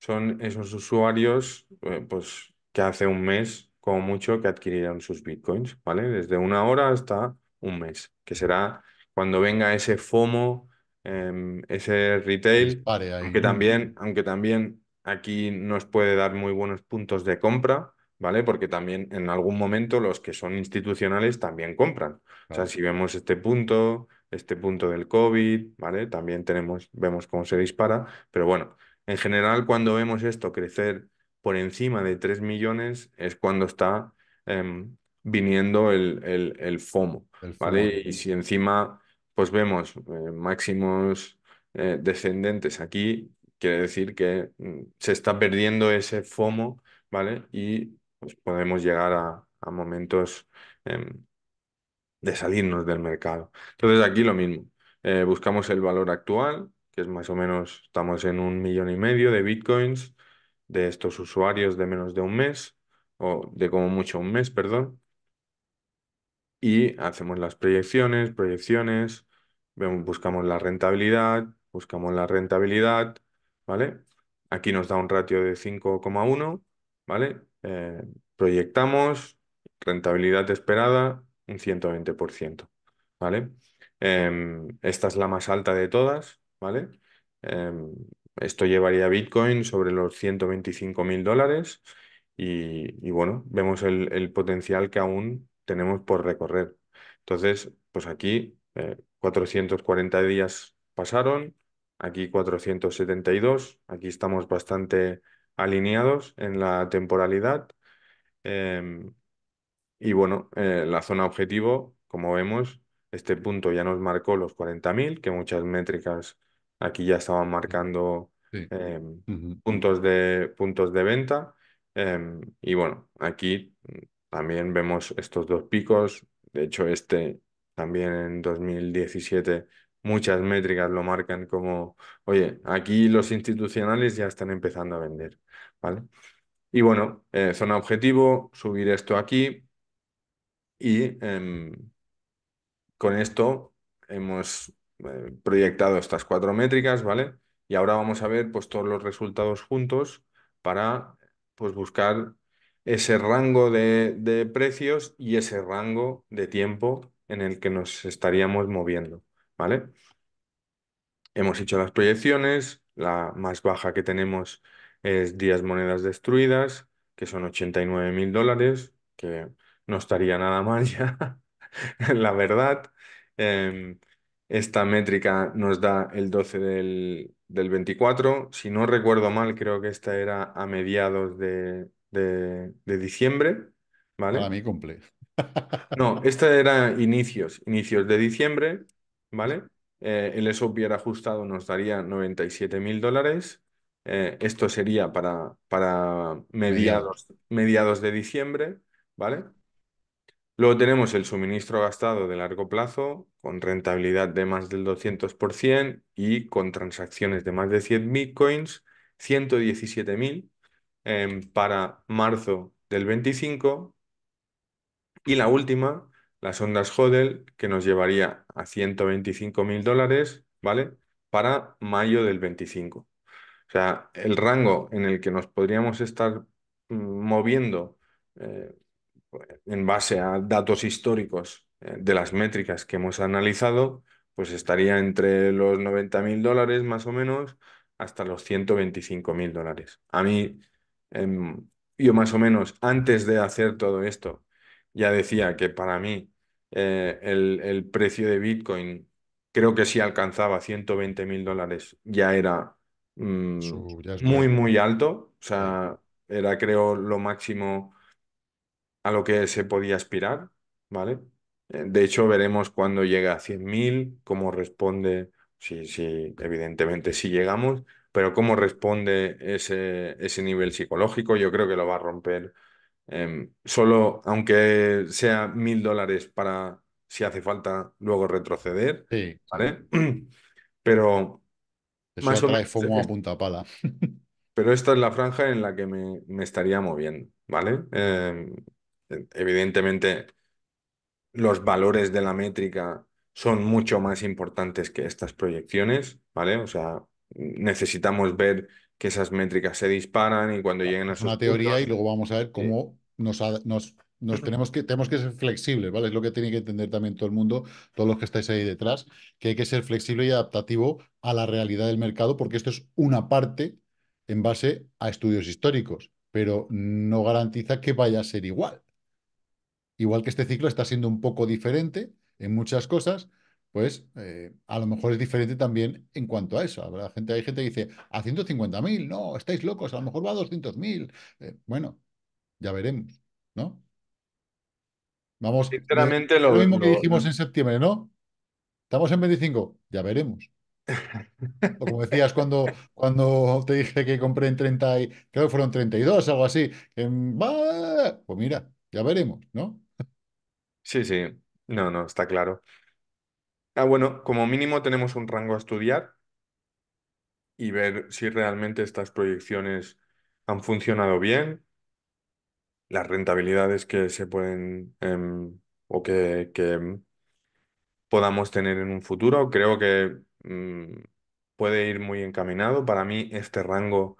son esos usuarios, eh, pues que hace un mes como mucho que adquirieron sus bitcoins, ¿vale? Desde una hora hasta un mes, que será cuando venga ese FOMO, em, ese retail, aunque, también, aunque también aquí nos puede dar muy buenos puntos de compra, ¿vale? Porque también en algún momento los que son institucionales también compran. O sea, si vemos este punto, este punto del COVID, ¿vale? También tenemos, vemos cómo se dispara, pero bueno, en general cuando vemos esto crecer por encima de 3 millones es cuando está em, viniendo el, FOMO, ¿vale? Y si encima pues vemos eh, máximos eh, descendentes aquí, quiere decir que mm, se está perdiendo ese FOMO, ¿vale? Y pues, podemos llegar a, a momentos em, de salirnos del mercado. Entonces aquí lo mismo, eh, buscamos el valor actual, que es más o menos, estamos en un millón y medio de bitcoins, de estos usuarios de menos de un mes, o de como mucho un mes, perdón. Y hacemos las proyecciones, proyecciones, buscamos la rentabilidad, buscamos la rentabilidad, ¿vale? Aquí nos da un ratio de 5,1, ¿vale? Eh, proyectamos, rentabilidad esperada, un 120%, ¿vale? Em, esta es la más alta de todas, ¿vale? Em, esto llevaría Bitcoin sobre los 125 mil dólares y, bueno, vemos el, potencial que aún tenemos por recorrer. Entonces, pues aquí 440 eh, días pasaron, aquí 472, aquí estamos bastante alineados en la temporalidad. Em, y bueno, eh, la zona objetivo, como vemos, este punto ya nos marcó los 40.000, que muchas métricas Aquí ya estaban marcando em, puntos, de, puntos de venta. Em, y bueno, aquí también vemos estos dos picos. De hecho, este también en 2017 muchas métricas lo marcan como, oye, aquí los institucionales ya están empezando a vender, ¿vale? Y bueno, zona eh, objetivo, subir esto aquí y em, con esto hemos eh, proyectado estas cuatro métricas, ¿vale? Y ahora vamos a ver pues, todos los resultados juntos para pues, buscar ese rango de, de precios y ese rango de tiempo en el que nos estaríamos moviendo, ¿vale? Hemos hecho las proyecciones, la más baja que tenemos es días monedas destruidas, que son 89 mil dólares, que no estaría nada mal *laughs* ya, la verdad. Em, esta métrica nos da el 12 del, 24. Si no recuerdo mal, creo que esta era a mediados de, diciembre. ¿vale? Para ah, mí, cumple. no, *laughs* esta era inicios, inicios de diciembre. ¿vale? Eh, el SOP era ajustado, nos daría 97 mil dólares. Eh, esto sería para, para mediados, mediados de diciembre, ¿vale? Luego tenemos el suministro gastado de largo plazo con rentabilidad de más del 200% y con transacciones de más de 100 bitcoins, 117.000 para marzo del 25. Y la última, las ondas HODL, que nos llevaría a 125.000 dólares, ¿vale? Para mayo del 25. O sea, el rango en el que nos podríamos estar mm, moviendo. Eh, en base a datos históricos eh, de las métricas que hemos analizado, pues estaría entre los 90 mil dólares más o menos hasta los 125 mil dólares. A mí, em, yo más o menos antes de hacer todo esto, ya decía que para mí eh, el, precio de Bitcoin creo que si alcanzaba 120 mil dólares ya era mm, muy, muy alto. O sea, era creo lo máximo a lo que se podía aspirar, ¿vale? Eh, de hecho, veremos cuando llega a 100.000, cómo responde, sí, sí, evidentemente si sí llegamos, pero cómo responde ese, ese nivel psicológico, yo creo que lo va a romper. Em, solo, aunque sea mil dólares para, si hace falta, luego retroceder, ¿vale? *clears throat* Pero... Eso más a *laughs* punta Pero esta es la franja en la que me, me estaría moviendo, ¿vale? Em, Evidentemente, los valores de la métrica son mucho más importantes que estas proyecciones, ¿vale? O sea, necesitamos ver que esas métricas se disparan y cuando lleguen a su... Una teoría y luego vamos a ver cómo nos, nos, tenemos que, tenemos que ser flexibles, ¿vale? Es lo que tiene que entender también todo el mundo, todos los que estáis ahí detrás, que hay que ser flexible y adaptativo a la realidad del mercado, porque esto es una parte en base a estudios históricos, pero no garantiza que vaya a ser igual igual que este ciclo está siendo un poco diferente en muchas cosas, pues eh, a lo mejor es diferente también en cuanto a eso. Habrá gente, hay gente que dice, a 150.000, no, estáis locos, a lo mejor va a 200.000. Eh, bueno, ya veremos, ¿no? Vamos, Sinceramente, lo, mismo que dijimos en septiembre, ¿no? Estamos en 25, ya veremos. o como decías cuando, cuando te dije que compré en 30, y, creo que fueron 32, algo así. pues mira, ya veremos, ¿no? Sí, sí, no, no, está claro. Ah, bueno, como mínimo tenemos un rango a estudiar y ver si realmente estas proyecciones han funcionado bien, las rentabilidades que se pueden em, o que, que podamos tener en un futuro. Creo que mm, puede ir muy encaminado. Para mí este rango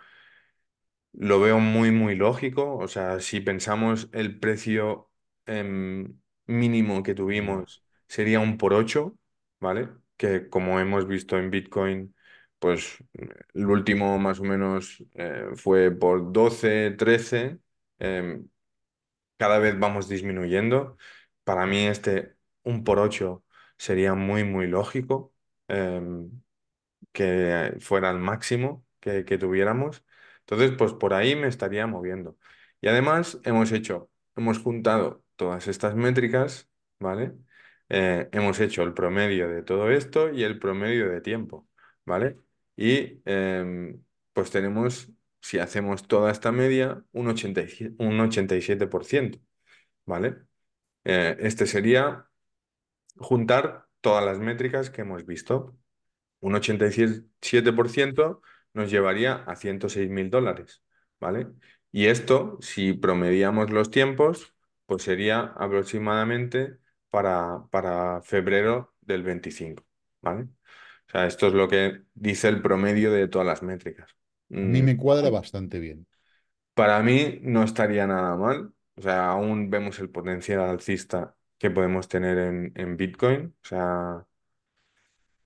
lo veo muy, muy lógico. O sea, si pensamos el precio... en em, mínimo que tuvimos sería un por 8, ¿vale? Que como hemos visto en Bitcoin, pues el último más o menos eh, fue por 12, 13. Eh, cada vez vamos disminuyendo. Para mí este un por 8 sería muy, muy lógico eh, que fuera el máximo que, que tuviéramos. Entonces, pues por ahí me estaría moviendo. Y además hemos hecho, hemos juntado todas estas métricas, ¿vale? Eh, hemos hecho el promedio de todo esto y el promedio de tiempo, ¿vale? Y em, pues tenemos, si hacemos toda esta media, un, 87, un ¿vale? Eh, este sería juntar todas las métricas que hemos visto. Un 87% nos llevaría a 106 mil dólares, ¿vale? Y esto, si promediamos los tiempos, pues sería aproximadamente para, para febrero del 25, ¿vale? O sea, esto es lo que dice el promedio de todas las métricas. Ni me mm, cuadra bastante bien. Para mí no estaría nada mal. O sea, aún vemos el potencial alcista que podemos tener en, Bitcoin. O sea,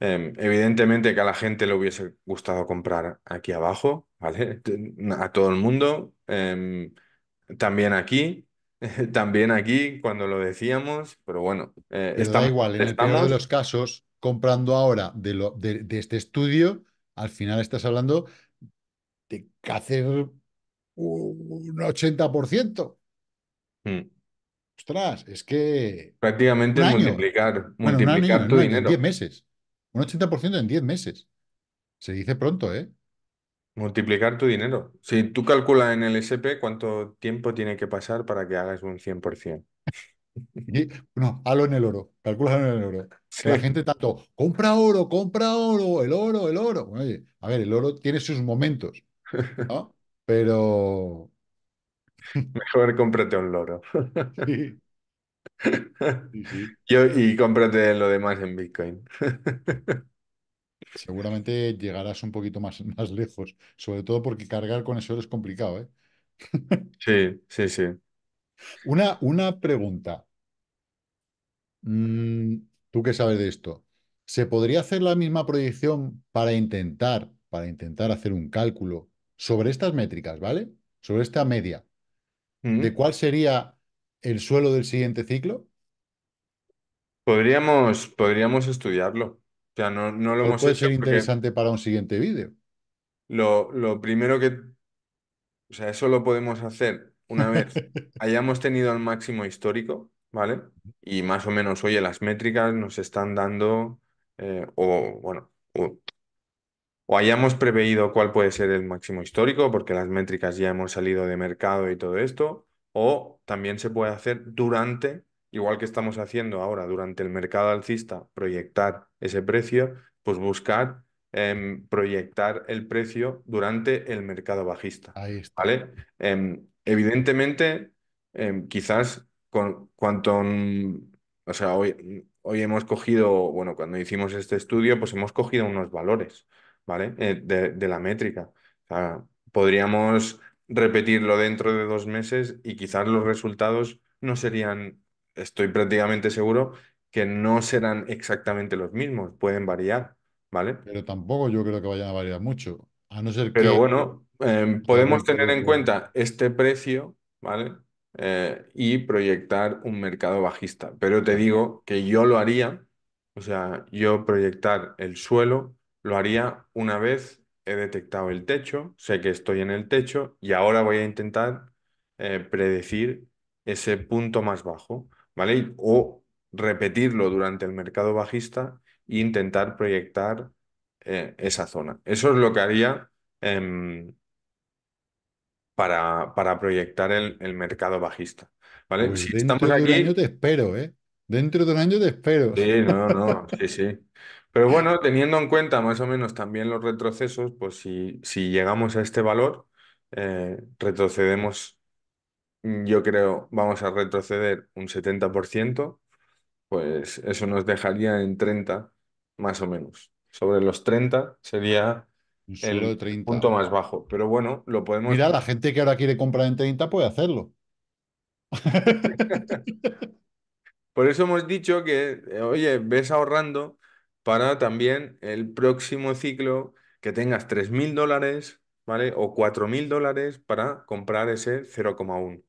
em, evidentemente que a la gente le hubiese gustado comprar aquí abajo, ¿vale? *laughs* A todo el mundo. Em, también aquí, *laughs* también aquí cuando lo decíamos, pero bueno, eh, está igual, en el peor de los casos, comprando ahora de, lo, de, este estudio, al final estás hablando de hacer un 80%. Hmm. Ostras, es que... Prácticamente multiplicar, multiplicar tu dinero. En 10 meses. Un 80% en 10 meses. Se dice pronto, ¿eh? Multiplicar tu dinero. Si tú calculas en el SP cuánto tiempo tiene que pasar para que hagas un 100%. no, halo en el oro, calcula en el oro. si *laughs* La gente tanto, compra oro, compra oro, el oro, el oro. oye, a ver, el oro tiene sus momentos, *laughs* Pero... *laughs* Mejor cómprate un loro. Sí. y, y cómprate lo demás en Bitcoin. Seguramente llegarás un poquito más, *laughs* más lejos, sobre todo porque cargar con eso es complicado, ¿eh? *laughs* Sí, sí, sí. Una, una pregunta. Mm, ¿Tú qué sabes de esto? ¿Se podría hacer la misma proyección para intentar, para intentar hacer un cálculo sobre estas métricas, ¿vale? Sobre esta media, mm. de cuál sería el suelo del siguiente ciclo? Podríamos, podríamos estudiarlo. O sea, no, lo pues hemos hecho. Puede ser interesante para un siguiente vídeo. Lo, primero que. O sea, eso lo podemos hacer una vez *laughs* hayamos tenido el máximo histórico, ¿vale? Y más o menos, oye, las métricas nos están dando. Eh, o, bueno, o hayamos preveído cuál puede ser el máximo histórico, porque las métricas ya hemos salido de mercado y todo esto, o también se puede hacer durante igual que estamos haciendo ahora durante el mercado alcista, proyectar ese precio, pues buscar em, proyectar el precio durante el mercado bajista. ¿vale? Em, evidentemente, em, quizás con cuanto, o sea, hoy, hoy hemos cogido, bueno, cuando hicimos este estudio, pues hemos cogido unos valores, ¿vale? Eh, de, la métrica. podríamos repetirlo dentro de dos meses y quizás los resultados no serían estoy prácticamente seguro que no serán exactamente los mismos, pueden variar, ¿vale? Pero tampoco yo creo que vayan a variar mucho, a no ser Pero bueno, em, podemos tener en cuenta este precio, ¿vale? Eh, y proyectar un mercado bajista. Pero te digo que yo lo haría, o sea, yo proyectar el suelo lo haría una vez he detectado el techo, sé que estoy en el techo y ahora voy a intentar eh, predecir ese punto más bajo. ¿vale? O repetirlo durante el mercado bajista e intentar proyectar eh, esa zona. Eso es lo que haría em, para, proyectar el, mercado bajista, ¿vale? Pues si dentro estamos de un año te espero, ¿eh? Dentro de un año te espero. Sí, no, no, sí, sí. Pero bueno, teniendo en cuenta más o menos también los retrocesos, pues si, llegamos a este valor, eh, retrocedemos yo creo, vamos a retroceder un 70%, pues eso nos dejaría en 30 más o menos. Sobre los 30 sería el punto más bajo, pero bueno, lo podemos... Mira, la gente que ahora quiere comprar en 30 puede hacerlo. *laughs* Por eso hemos dicho que, eh, oye, ves ahorrando para también el próximo ciclo que tengas 3.000 dólares, ¿vale? O 4.000 dólares para comprar ese 0,1.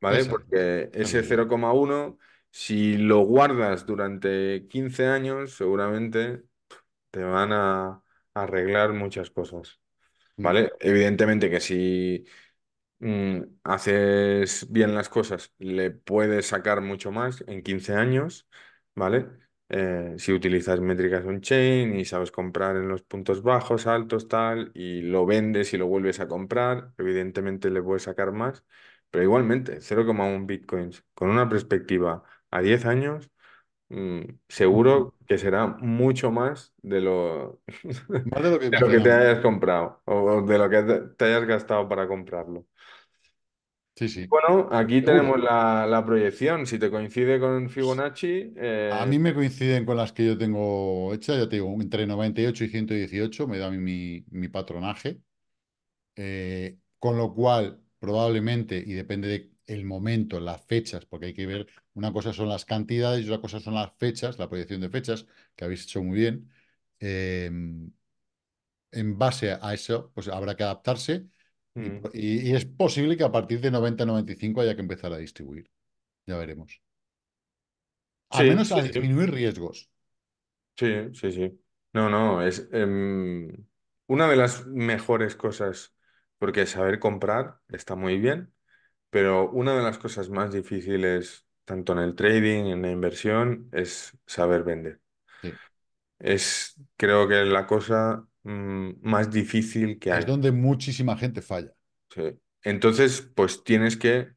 ¿Vale? Porque ese 0,1, si lo guardas durante 15 años, seguramente te van a, arreglar muchas cosas. Mm. ¿Vale? Evidentemente que si mm, haces bien las cosas, le puedes sacar mucho más en 15 años, ¿vale? Eh, si utilizas métricas on-chain y sabes comprar en los puntos bajos, altos, tal, y lo vendes y lo vuelves a comprar, evidentemente le puedes sacar más, pero igualmente, 0,1 bitcoins con una perspectiva a 10 años, mm, seguro que será mucho más de lo, *laughs* que te hayas comprado o de lo que te hayas gastado para comprarlo. Sí, sí, Bueno, aquí tenemos la, proyección. Si te coincide con Fibonacci, A eh, mí me coinciden con las que yo tengo hechas, ya te digo, entre 98 y 118 me da mi, patronaje, eh, con lo cual probablemente, y depende del momento, las fechas, porque hay que ver, una cosa son las cantidades y otra cosa son las fechas, la proyección de fechas, que habéis hecho muy bien. Em, en base a eso, pues habrá que adaptarse y, es posible que a partir de 90-95 haya que empezar a distribuir. Ya veremos. Al menos a disminuir riesgos. Sí, sí, sí. No, no, es em, una de las mejores cosas porque saber comprar está muy bien, pero una de las cosas más difíciles, tanto en el trading, en la inversión, es saber vender. Es, creo que la cosa mm, más difícil que hay. Es donde muchísima gente falla. Entonces, pues tienes que,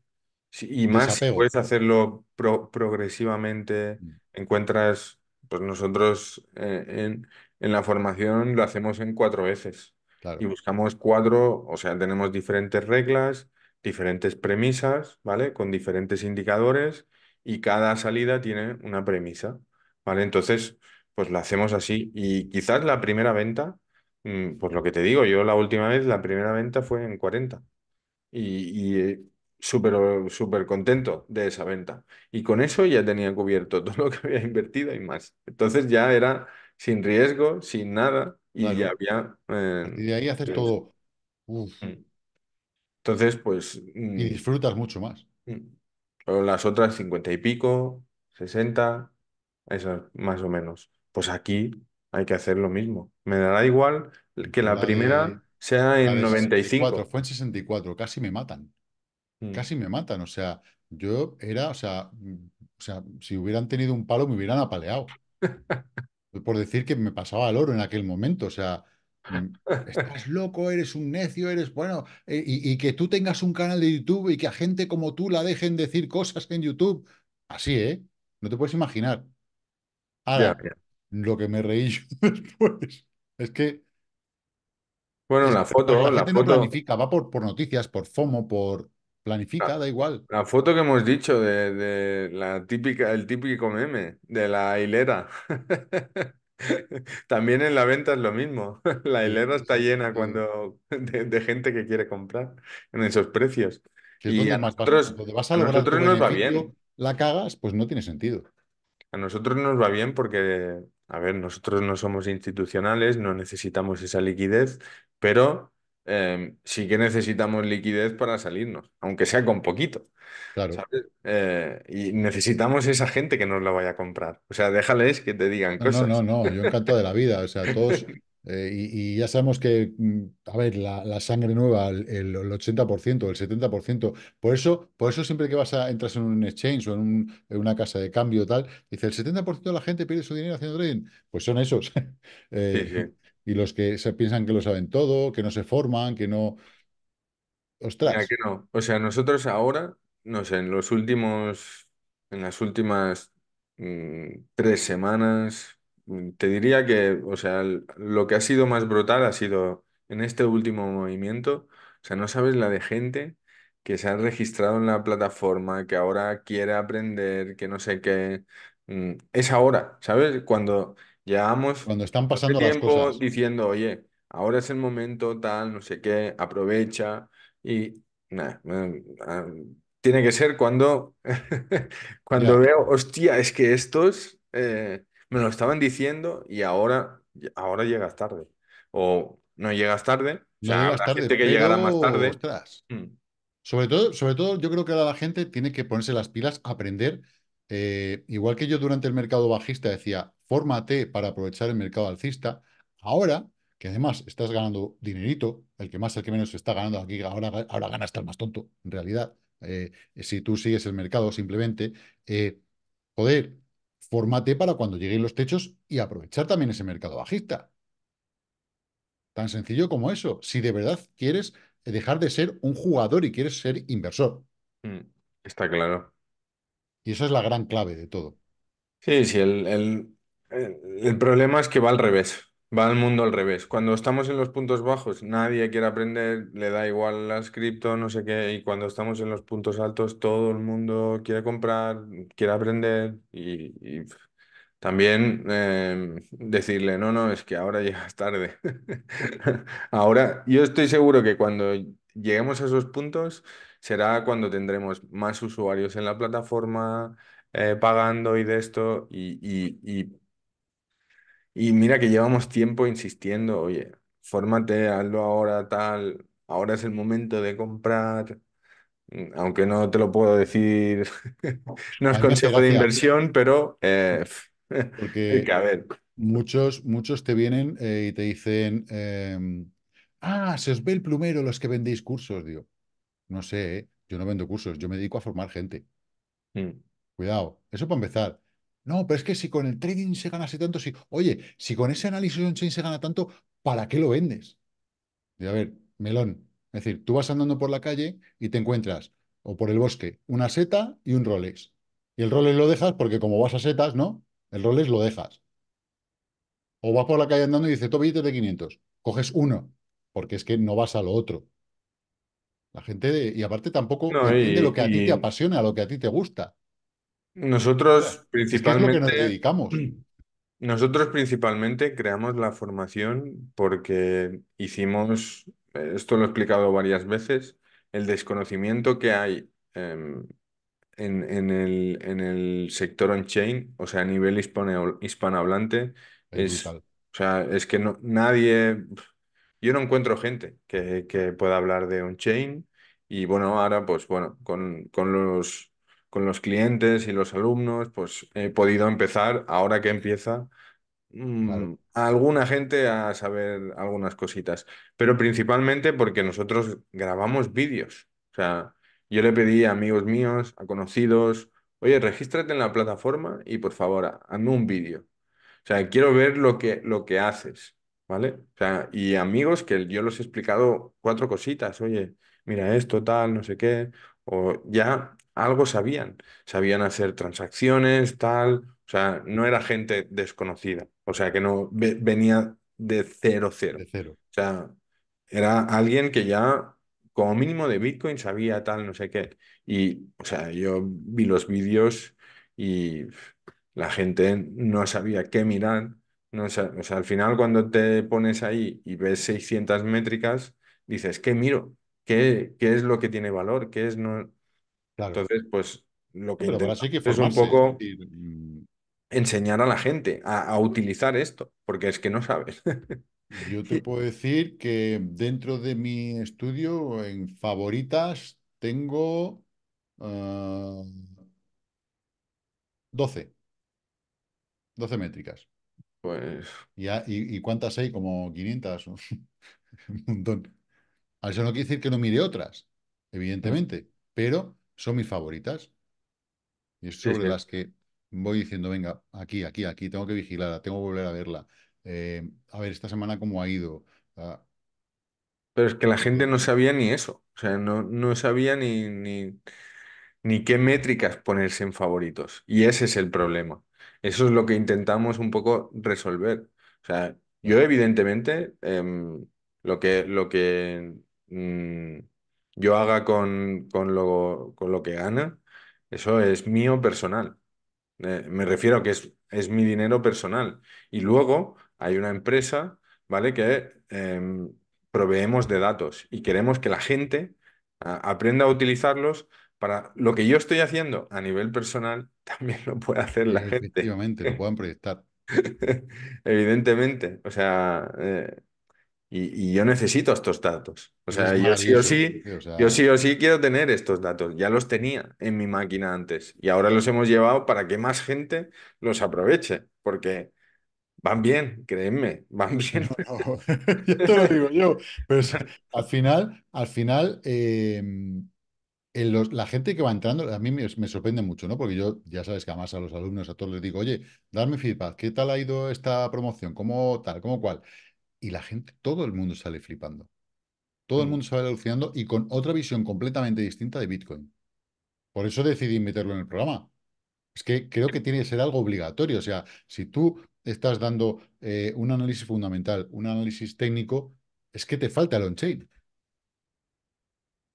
y más puedes hacerlo progresivamente, mm. encuentras, pues nosotros eh, en, en la formación lo hacemos en cuatro veces. Y buscamos cuatro, o sea, tenemos diferentes reglas, diferentes premisas, ¿vale? Con diferentes indicadores y cada salida tiene una premisa, ¿vale? Entonces, pues la hacemos así y quizás la primera venta, pues lo que te digo, yo la última vez, la primera venta fue en 40 y, y eh, súper oh, súper contento de esa venta. Y con eso ya tenía cubierto *laughs* todo lo que había invertido y más. Entonces ya era sin riesgo, sin nada, y ya y eh, de ahí haces eh, todo... Mm. Entonces, pues... Y mm, disfrutas mucho más. Mm, las otras 50 y pico, 60, esas más o menos. Pues aquí hay que hacer lo mismo. Me dará igual que la, primera sea en 95. fue en 64, casi me matan. Casi me matan. O sea, yo era, o sea, o sea, si hubieran tenido un palo me hubieran apaleado. *laughs* por decir que me pasaba el oro en aquel momento. O sea, mm, *laughs* estás loco, eres un necio, eres bueno. Eh, y, que tú tengas un canal de YouTube y que a gente como tú la dejen decir cosas en YouTube. Así, ¿eh? No te puedes imaginar. lo que me reí *laughs* yo después es que. Bueno, la foto, la, foto. no planifica, va por noticias, por FOMO, por. Planifica, da igual. La foto que hemos dicho de, la típica, el típico meme de la hilera. *laughs* También en la venta es lo mismo. *laughs* La hilera está llena cuando *laughs* de, gente que quiere comprar en esos precios. y a nosotros, nosotros nos va bien. La cagas, pues no tiene sentido. A nosotros nos va bien porque, a ver, nosotros no somos institucionales, no necesitamos esa liquidez, pero Em, sí que necesitamos liquidez para salirnos, aunque sea con poquito. Claro. Eh, y necesitamos esa gente que nos la vaya a comprar. O sea, déjales que te digan cosas. No, no, no, yo encanto de la vida. O sea, todos. *laughs* Eh, y, ya sabemos que, mm, a ver, la, sangre nueva, el, 80%, el 70%. Por eso, por eso siempre que vas a entras en un exchange o en, un, una casa de cambio tal, dice el 70% de la gente pide su dinero haciendo trading. Pues son esos. *laughs* sí, eh, sí y los que se piensan que lo saben todo, que no se forman, que no... Ostras. que O sea, nosotros ahora, no sé, en los últimos, en las últimas mm, tres semanas, mm, te diría que, o sea, lo que ha sido más brutal ha sido en este último movimiento. O sea, no sabes la de gente que se ha registrado en la plataforma, que ahora quiere aprender, que no sé qué. Mm, es ahora, ¿sabes? Cuando Llevamos cuando están pasando las diciendo, oye, ahora es el momento, tal, no sé qué, aprovecha y ah, tiene que ser cuando, *laughs* cuando veo, hostia, es que estos eh, me lo estaban diciendo y ahora, ahora llegas tarde. O no llegas tarde, o gente que más tarde. Mm. Sobre todo, sobre todo, yo creo que ahora la gente tiene que ponerse las pilas, aprender eh, igual que yo durante el mercado bajista decía, fórmate para aprovechar el mercado alcista, ahora que además estás ganando dinerito, el que más, el que menos está ganando aquí, ahora, ahora gana hasta el más tonto, en realidad, eh, si tú sigues el mercado simplemente, eh, poder, fórmate para cuando lleguen los techos y aprovechar también ese mercado bajista. Tan sencillo como eso, si de verdad quieres dejar de ser un jugador y quieres ser inversor. Mm, está claro. Y esa es la gran clave de todo. Sí, sí, el, el, problema es que va al revés. Va al mundo al revés. Cuando estamos en los puntos bajos, nadie quiere aprender, le da igual las cripto, no sé qué. Y cuando estamos en los puntos altos, todo el mundo quiere comprar, quiere aprender. Y, también em, decirle, no, no, es que ahora llegas *laughs* tarde. *laughs* ahora, yo estoy seguro que cuando lleguemos a esos puntos, será cuando tendremos más usuarios en la plataforma eh, pagando y de esto. Y, y, mira que llevamos tiempo insistiendo, oye, fórmate, hazlo ahora tal, ahora es el momento de comprar. Mm, aunque no te lo puedo decir, *laughs* no es consejo de inversión, pero eh, *laughs* Porque que a ver. Muchos, muchos te vienen eh, y te dicen, em, ah, se os ve el plumero los que vendéis cursos, digo. No sé, ¿eh? yo no vendo cursos, yo me dedico a formar gente. Mm. Cuidado, eso para empezar. No, pero es que si con el trading se gana así tanto, si, oye, si con ese análisis on-chain se gana tanto, ¿para qué lo vendes? a ver, melón. Es decir, tú vas andando por la calle y te encuentras, o por el bosque, una seta y un Rolex. Y el Rolex lo dejas porque como vas a setas, ¿no? El Rolex lo dejas. O vas por la calle andando y dices, todo billetes de 500. Coges uno, porque es que no vas a lo otro. La gente, de, y aparte tampoco entiende lo que a ti te apasiona, lo que a ti te gusta. Nosotros principalmente. es lo que nos dedicamos. *clears throat* Nosotros principalmente creamos la formación porque hicimos, esto lo he explicado varias veces, el desconocimiento que hay em, en, el, en, el, sector on-chain, o sea, a nivel hispano, hispanohablante, es, o sea, es que no, nadie, yo no encuentro gente que, pueda hablar de on-chain y bueno, ahora pues bueno, con, los, con los clientes y los alumnos pues he podido empezar, ahora que empieza, mm, alguna gente a saber algunas cositas, pero principalmente porque nosotros grabamos vídeos. O sea, yo le pedí a amigos míos, a conocidos, oye, regístrate en la plataforma y por favor, hazme un vídeo. O sea, quiero ver lo que, lo que haces. ¿vale? O sea, y amigos que yo los he explicado cuatro cositas, oye, mira esto, tal, no sé qué, o ya algo sabían, sabían hacer transacciones, tal, o sea, no era gente desconocida, o sea, que no venía de cero, cero. cero. O sea, era alguien que ya como mínimo de Bitcoin sabía tal, no sé qué. Y, o sea, yo vi los vídeos y la gente no sabía qué mirar no, o sea, al final cuando te pones ahí y ves 600 métricas, dices, ¿qué miro? ¿Qué, qué es lo que tiene valor? ¿Qué es no? Entonces, pues lo que, es un poco mm. enseñar a la gente a, utilizar esto, porque es que no sabes. *laughs* Yo te puedo decir que dentro de mi estudio, en favoritas, tengo 12. Ah, 12 métricas. Pues. ¿Y, y, cuántas hay? Como 500, *laughs* un montón. Eso no quiere decir que no mire otras, evidentemente, pero son mis favoritas y es sobre las que voy diciendo, venga, aquí, aquí, aquí, tengo que vigilarla, tengo que volver a verla. Eh, a ver, esta semana cómo ha ido. Ah, pero es que la gente no eh, sabía ni eso. O sea, no, no sabía ni, ni qué métricas ponerse en favoritos. Y ese es el problema. Eso es lo que intentamos un poco resolver. O sea, yo evidentemente em, lo que, lo que mm, yo haga con, con, lo, que gana, eso es mío personal. Eh, me refiero a que es, mi dinero personal. Y luego hay una empresa, ¿vale? Que em, proveemos de datos y queremos que la gente aprenda a utilizarlos para lo que yo estoy haciendo a nivel personal también lo puede hacer la gente. Efectivamente, lo puedan proyectar. *laughs* Evidentemente, o sea, eh, y, yo necesito estos datos. O sea, yo sí o sí, yo sí o sí quiero tener estos datos. Ya los tenía en mi máquina antes y ahora los hemos llevado para que más gente los aproveche, porque van bien, créeme, *laughs* van bien. yo *laughs* te lo digo yo. Pero al final, al final, em, la gente que va entrando, a mí me, sorprende mucho, ¿no? Porque yo, ya sabes que además a los alumnos, a todos les digo, oye, darme feedback, ¿qué tal ha ido esta promoción? ¿Cómo tal? ¿Cómo cual? Y la gente, todo el mundo sale flipando. Todo el mm. mundo sale alucinando y con otra visión completamente distinta de Bitcoin. Por eso decidí meterlo en el programa. Es que creo que tiene que ser algo obligatorio. O sea, si tú estás dando eh, un análisis fundamental, un análisis técnico, es que te falta el on-chain.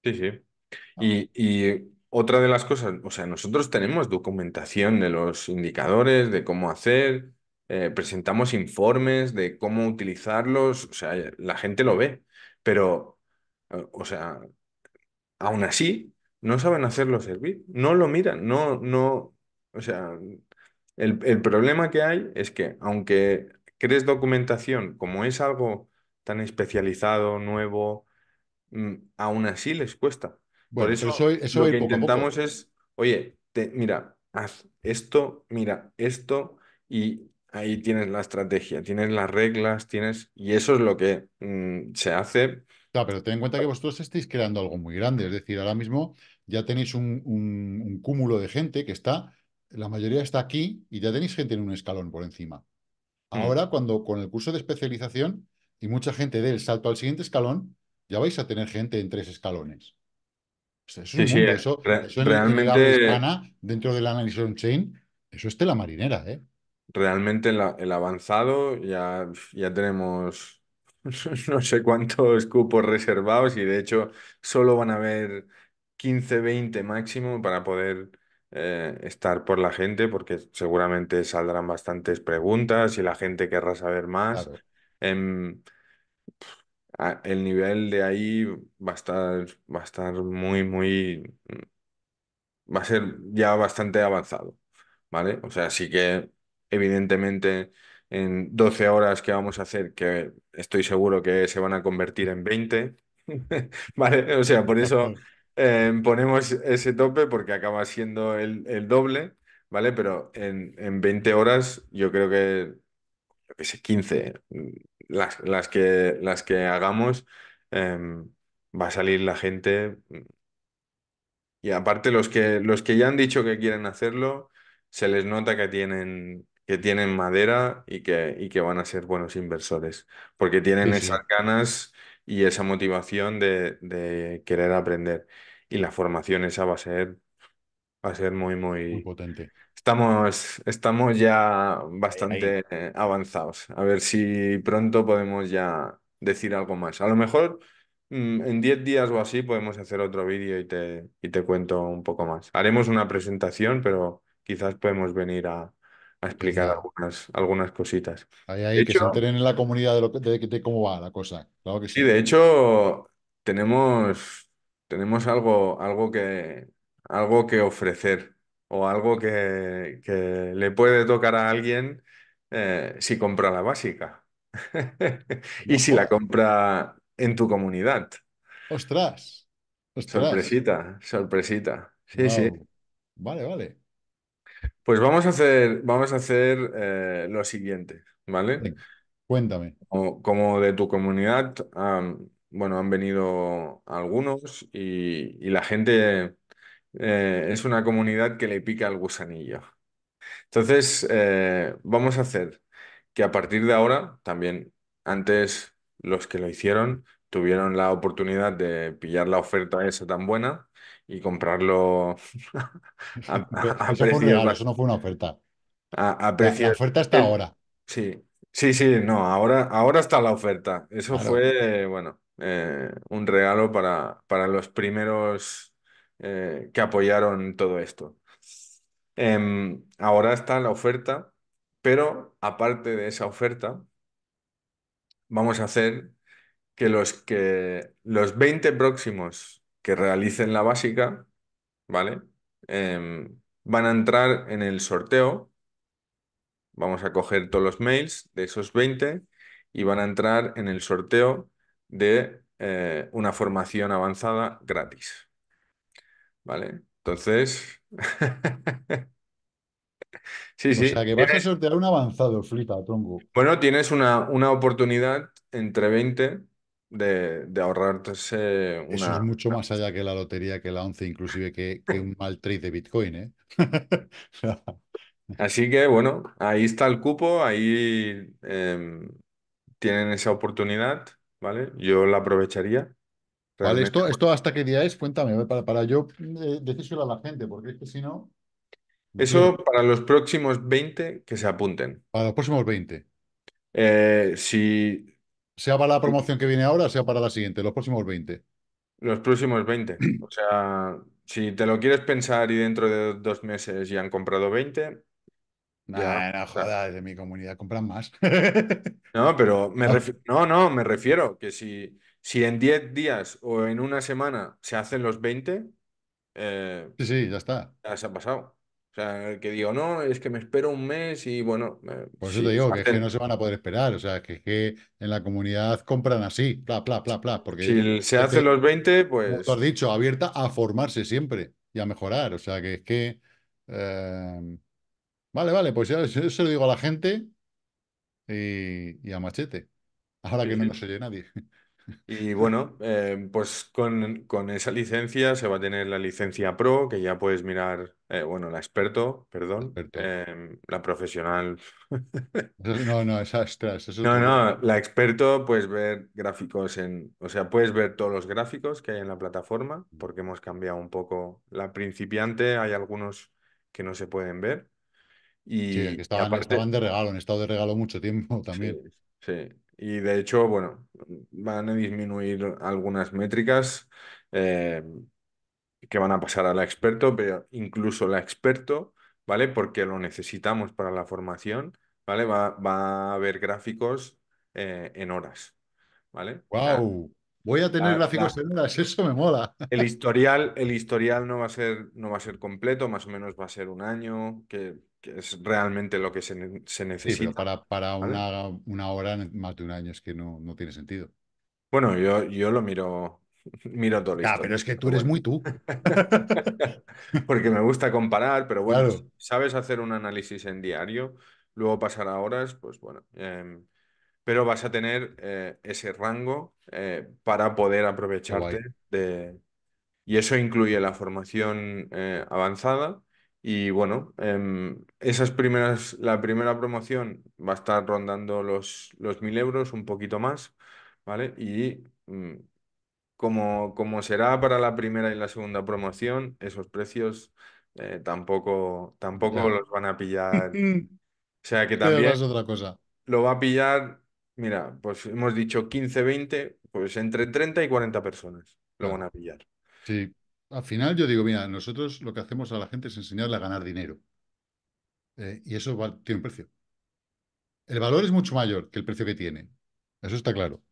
Sí, sí. Y, otra de las cosas, o sea, nosotros tenemos documentación de los indicadores, de cómo hacer, eh, presentamos informes de cómo utilizarlos, o sea, la gente lo ve, pero, eh, o sea, aún así, no saben hacerlo servir, no lo miran, no, no, o sea, el problema que hay es que aunque crees documentación, como es algo tan especializado, nuevo, mm, aún así les cuesta. Por eso, eso, lo que es, oye, te, mira, haz esto, mira, esto, y ahí tienes la estrategia, tienes las reglas, tienes. Y eso es lo que mm, se hace. Claro, pero ten en cuenta que vosotros estáis creando algo muy grande. Es decir, ahora mismo ya tenéis un, cúmulo de gente que está, la mayoría está aquí y ya tenéis gente en un escalón por encima. Mm. Ahora, cuando con el curso de especialización y mucha gente dé el salto al siguiente escalón, ya vais a tener gente en tres escalones eso eso, realmente... dentro de la análisis chain eso es tela marinera, ¿eh? Realmente el, avanzado ya, ya tenemos *laughs* no sé cuántos cupos reservados y de hecho solo van a haber 15, 20 máximo para poder eh, estar por la gente porque seguramente saldrán bastantes preguntas y la gente querrá saber más. Em, Ah, el nivel de ahí va a estar, va a estar muy, muy, va a ser ya bastante avanzado, ¿vale? O sea, sí que evidentemente en 12 horas que vamos a hacer, que estoy seguro que se van a convertir en 20, *laughs* ¿vale? O sea, por eso *laughs* eh, ponemos ese tope porque acaba siendo el, el doble, ¿vale? Pero en, en 20 horas yo creo que yo qué 15, mm, las, que, las que hagamos, em, va a salir la gente. Mm. Y aparte los que, los que ya han dicho que quieren hacerlo, se les nota que tienen, que tienen madera y que, y que van a ser buenos inversores, porque tienen esas ganas y esa motivación de, de querer aprender. Y la formación esa va a ser Va a ser muy, muy... potente. Estamos, estamos ya bastante avanzados. A ver si pronto podemos ya decir algo más. A lo mejor mm, en 10 días o así podemos hacer otro vídeo y te, y te cuento un poco más. Haremos una presentación, pero quizás podemos venir a, explicar algunas, algunas cositas. Ahí, que en la comunidad de, de, cómo va la cosa. Claro que sí. de hecho, tenemos, tenemos algo, algo que, algo que ofrecer o algo que, le puede tocar a alguien eh, si compra la básica *laughs* y si la compra en tu comunidad. Ostras, ostras. Sorpresita, sorpresita. Sí, sí. Vale, vale. Pues vamos a hacer, vamos a hacer eh, lo siguiente, ¿vale? cuéntame. Como, de tu comunidad, bueno, han venido algunos y, y la gente eh, es una comunidad que le pica el gusanillo. Entonces, eh, vamos a hacer que a partir de ahora, también antes los que lo hicieron tuvieron la oportunidad de pillar la oferta esa tan buena y comprarlo *laughs* a, *laughs* precio eso, no fue una oferta. A, la, oferta está eh, ahora. Sí, sí, sí, no, ahora, ahora está la oferta. Eso fue, bueno, un regalo para, para los primeros eh, que apoyaron todo esto. Em, ahora está la oferta, pero aparte de esa oferta, vamos a hacer que los, que, los 20 próximos que realicen la básica, ¿vale? Em, van a entrar en el sorteo. Vamos a coger todos los mails de esos 20 y van a entrar en el sorteo de eh, una formación avanzada gratis. ¿Vale? Entonces. sí, *laughs* sí. O sea, que vas a sortear un avanzado, flipa, tronco. Bueno, tienes una, una oportunidad entre 20 de, de Eso es mucho más allá que la lotería, que la 11, inclusive que, un mal trade de Bitcoin, ¿eh? *laughs* Así que bueno, ahí está el cupo, ahí em, tienen esa oportunidad, ¿vale? Yo la aprovecharía esto, pues esto hasta qué día es, cuéntame, para, yo eh, a la gente, porque es que si no. Eso para los próximos 20 que se apunten. Para los próximos 20. Eh, si. Sea para la promoción que viene ahora, sea para la siguiente, los próximos 20. Los próximos 20. *clears throat* O sea, si te lo quieres pensar y dentro de dos meses ya han comprado 20. no, de mi comunidad compran más. no, pero me *laughs* ah. No, no, me refiero que si si en 10 días o en una semana se hacen los 20, eh, sí, ya está. Ya se ha pasado. O sea, el que digo, no, es que me espero un mes y bueno. Por eso te digo que, es que no se van a poder esperar. O sea, que, que en la comunidad compran así, bla, bla, bla, bla. Porque si se hacen los 20, pues. Como has dicho, abierta a formarse siempre y a mejorar. O sea, que es que. Em, vale, vale, pues ya yo se lo digo a la gente y, a Machete. Ahora que no nos oye nadie. *laughs* Y bueno, eh, pues con, esa licencia se va a tener la licencia Pro, que ya puedes mirar, eh, bueno, la experto, perdón, eh, la profesional. *laughs* No, no, esa es No, no, la experto puedes ver gráficos en, o sea, puedes ver todos los gráficos que hay en la plataforma, porque hemos cambiado un poco la principiante, hay algunos que no se pueden ver. Y, sí, que estaban, de regalo, han estado de regalo mucho tiempo *laughs* también. sí y de hecho, bueno, van a disminuir algunas métricas eh, que van a pasar a la experto, pero incluso la experto, ¿vale? Porque lo necesitamos para la formación, ¿vale? Va, va a haber gráficos eh, en horas, ¿vale? ¡Wow! Voy a tener gráficos en horas, *laughs* eso me mola. El historial, el historial no va a ser, no va a ser completo, más o menos va a ser un año, que es realmente lo que se, necesita. Sí, pero para, para una, hora, más de un año, es que no, tiene sentido. Bueno, yo, yo lo miro, *laughs* miro todo listo. Ah, pero es que tú eres muy tú. *laughs* Porque me gusta comparar, pero bueno, sabes hacer un análisis en diario, luego pasar a horas, pues bueno. Em, pero vas a tener eh, ese rango eh, para poder aprovecharte de... Y eso incluye la formación eh, avanzada, y bueno, em, esas primeras, la primera promoción va a estar rondando los, los 1.000 euros, un poquito más, ¿vale? Y mm, como, será para la primera y la segunda promoción, esos precios eh, tampoco, tampoco los van a pillar. *laughs* O sea que también es otra cosa. lo va a pillar, mira, pues hemos dicho 15, 20, pues entre 30 y 40 personas lo van a pillar. Sí al final yo digo, mira, nosotros lo que hacemos a la gente es enseñarle a ganar dinero. Eh, y eso tiene un precio. El valor es mucho mayor que el precio que tiene. Eso está claro.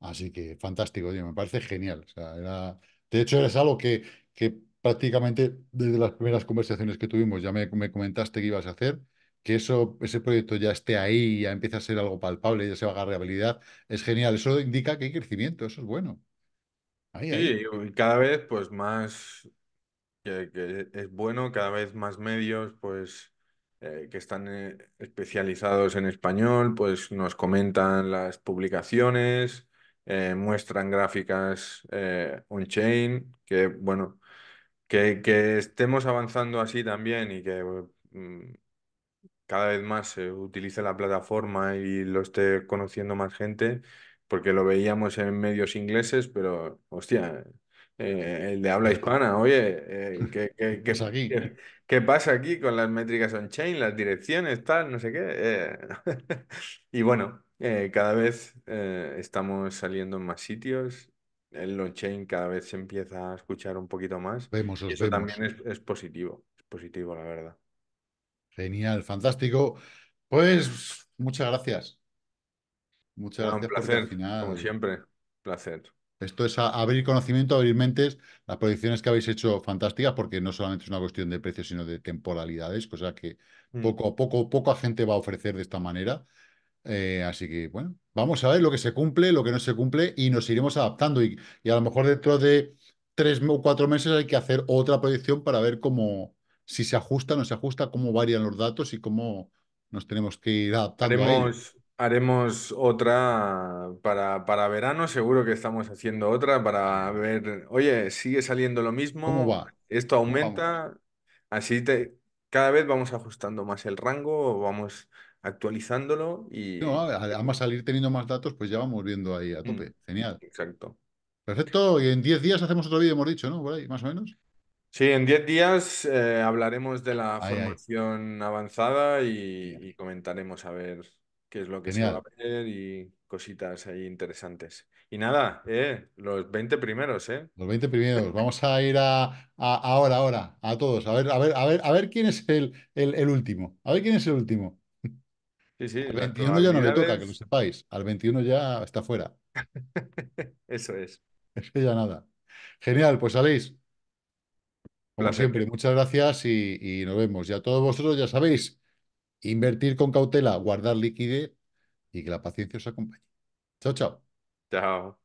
Así que fantástico, me parece genial. O sea, De hecho, eres algo que, que prácticamente desde las primeras conversaciones que tuvimos ya me, comentaste que ibas a hacer que eso, ese proyecto ya esté ahí, ya empieza a ser algo palpable, ya se va a agarrar habilidad. es genial. Eso indica que hay crecimiento, eso es bueno y cada vez pues más, que, es bueno, cada vez más medios pues eh, que están eh, especializados en español, pues nos comentan las publicaciones, eh, muestran gráficas on-chain, que bueno, que, estemos avanzando así también y que mm, cada vez más se utilice la plataforma y lo esté conociendo más gente, porque lo veíamos en medios ingleses, pero hostia, eh, el de habla hispana, oye, eh, *laughs* pues ¿qué, pasa aquí con las métricas on-chain, las direcciones, tal, no sé qué? Eh, *laughs* y bueno, cada vez estamos saliendo en más sitios, el on-chain cada vez se empieza a escuchar un poquito más. Vemos, y eso también es positivo, es positivo, la verdad. Genial, fantástico. Pues muchas gracias. Muchas gracias un placer, final. Como siempre, placer. Esto es abrir conocimiento, abrir mentes. Las proyecciones que habéis hecho fantásticas, porque no solamente es una cuestión de precios, sino de temporalidades, cosa que mm. poco a poco, poca gente va a ofrecer de esta manera. Eh, así que, bueno, vamos a ver lo que se cumple, lo que no se cumple y nos iremos adaptando. Y, a lo mejor dentro de tres o cuatro meses hay que hacer otra proyección para ver cómo, si se ajusta, no se ajusta, cómo varían los datos y cómo nos tenemos que ir adaptando haremos otra para, para verano, seguro que estamos haciendo otra para ver, oye, sigue saliendo lo mismo, esto aumenta, así te, cada vez vamos ajustando más el rango, vamos actualizándolo y... No, además salir teniendo más datos, pues ya vamos viendo ahí a mm, tope, genial. Exacto. Perfecto, y en 10 días hacemos otro vídeo, hemos dicho, ¿no? más o menos. Sí, en 10 días eh, hablaremos de la formación avanzada y, comentaremos a ver que es lo que se va a ver y cositas ahí interesantes. Y nada, eh, los 20 primeros, ¿eh? Los 20 primeros. Vamos a ir a, ahora, ahora, a todos. A ver, a ver, a ver, a ver quién es el, el, último. A ver quién es el último. Sí, sí. Al 21 ya no le toca, que lo sepáis. Al 21 ya está fuera. *laughs* Eso es. Eso ya nada. Genial, pues salís Como siempre, muchas gracias y, y nos vemos. ya todos vosotros ya sabéis Invertir con cautela, guardar liquidez y que la paciencia os acompañe. Chao, chao. Chao.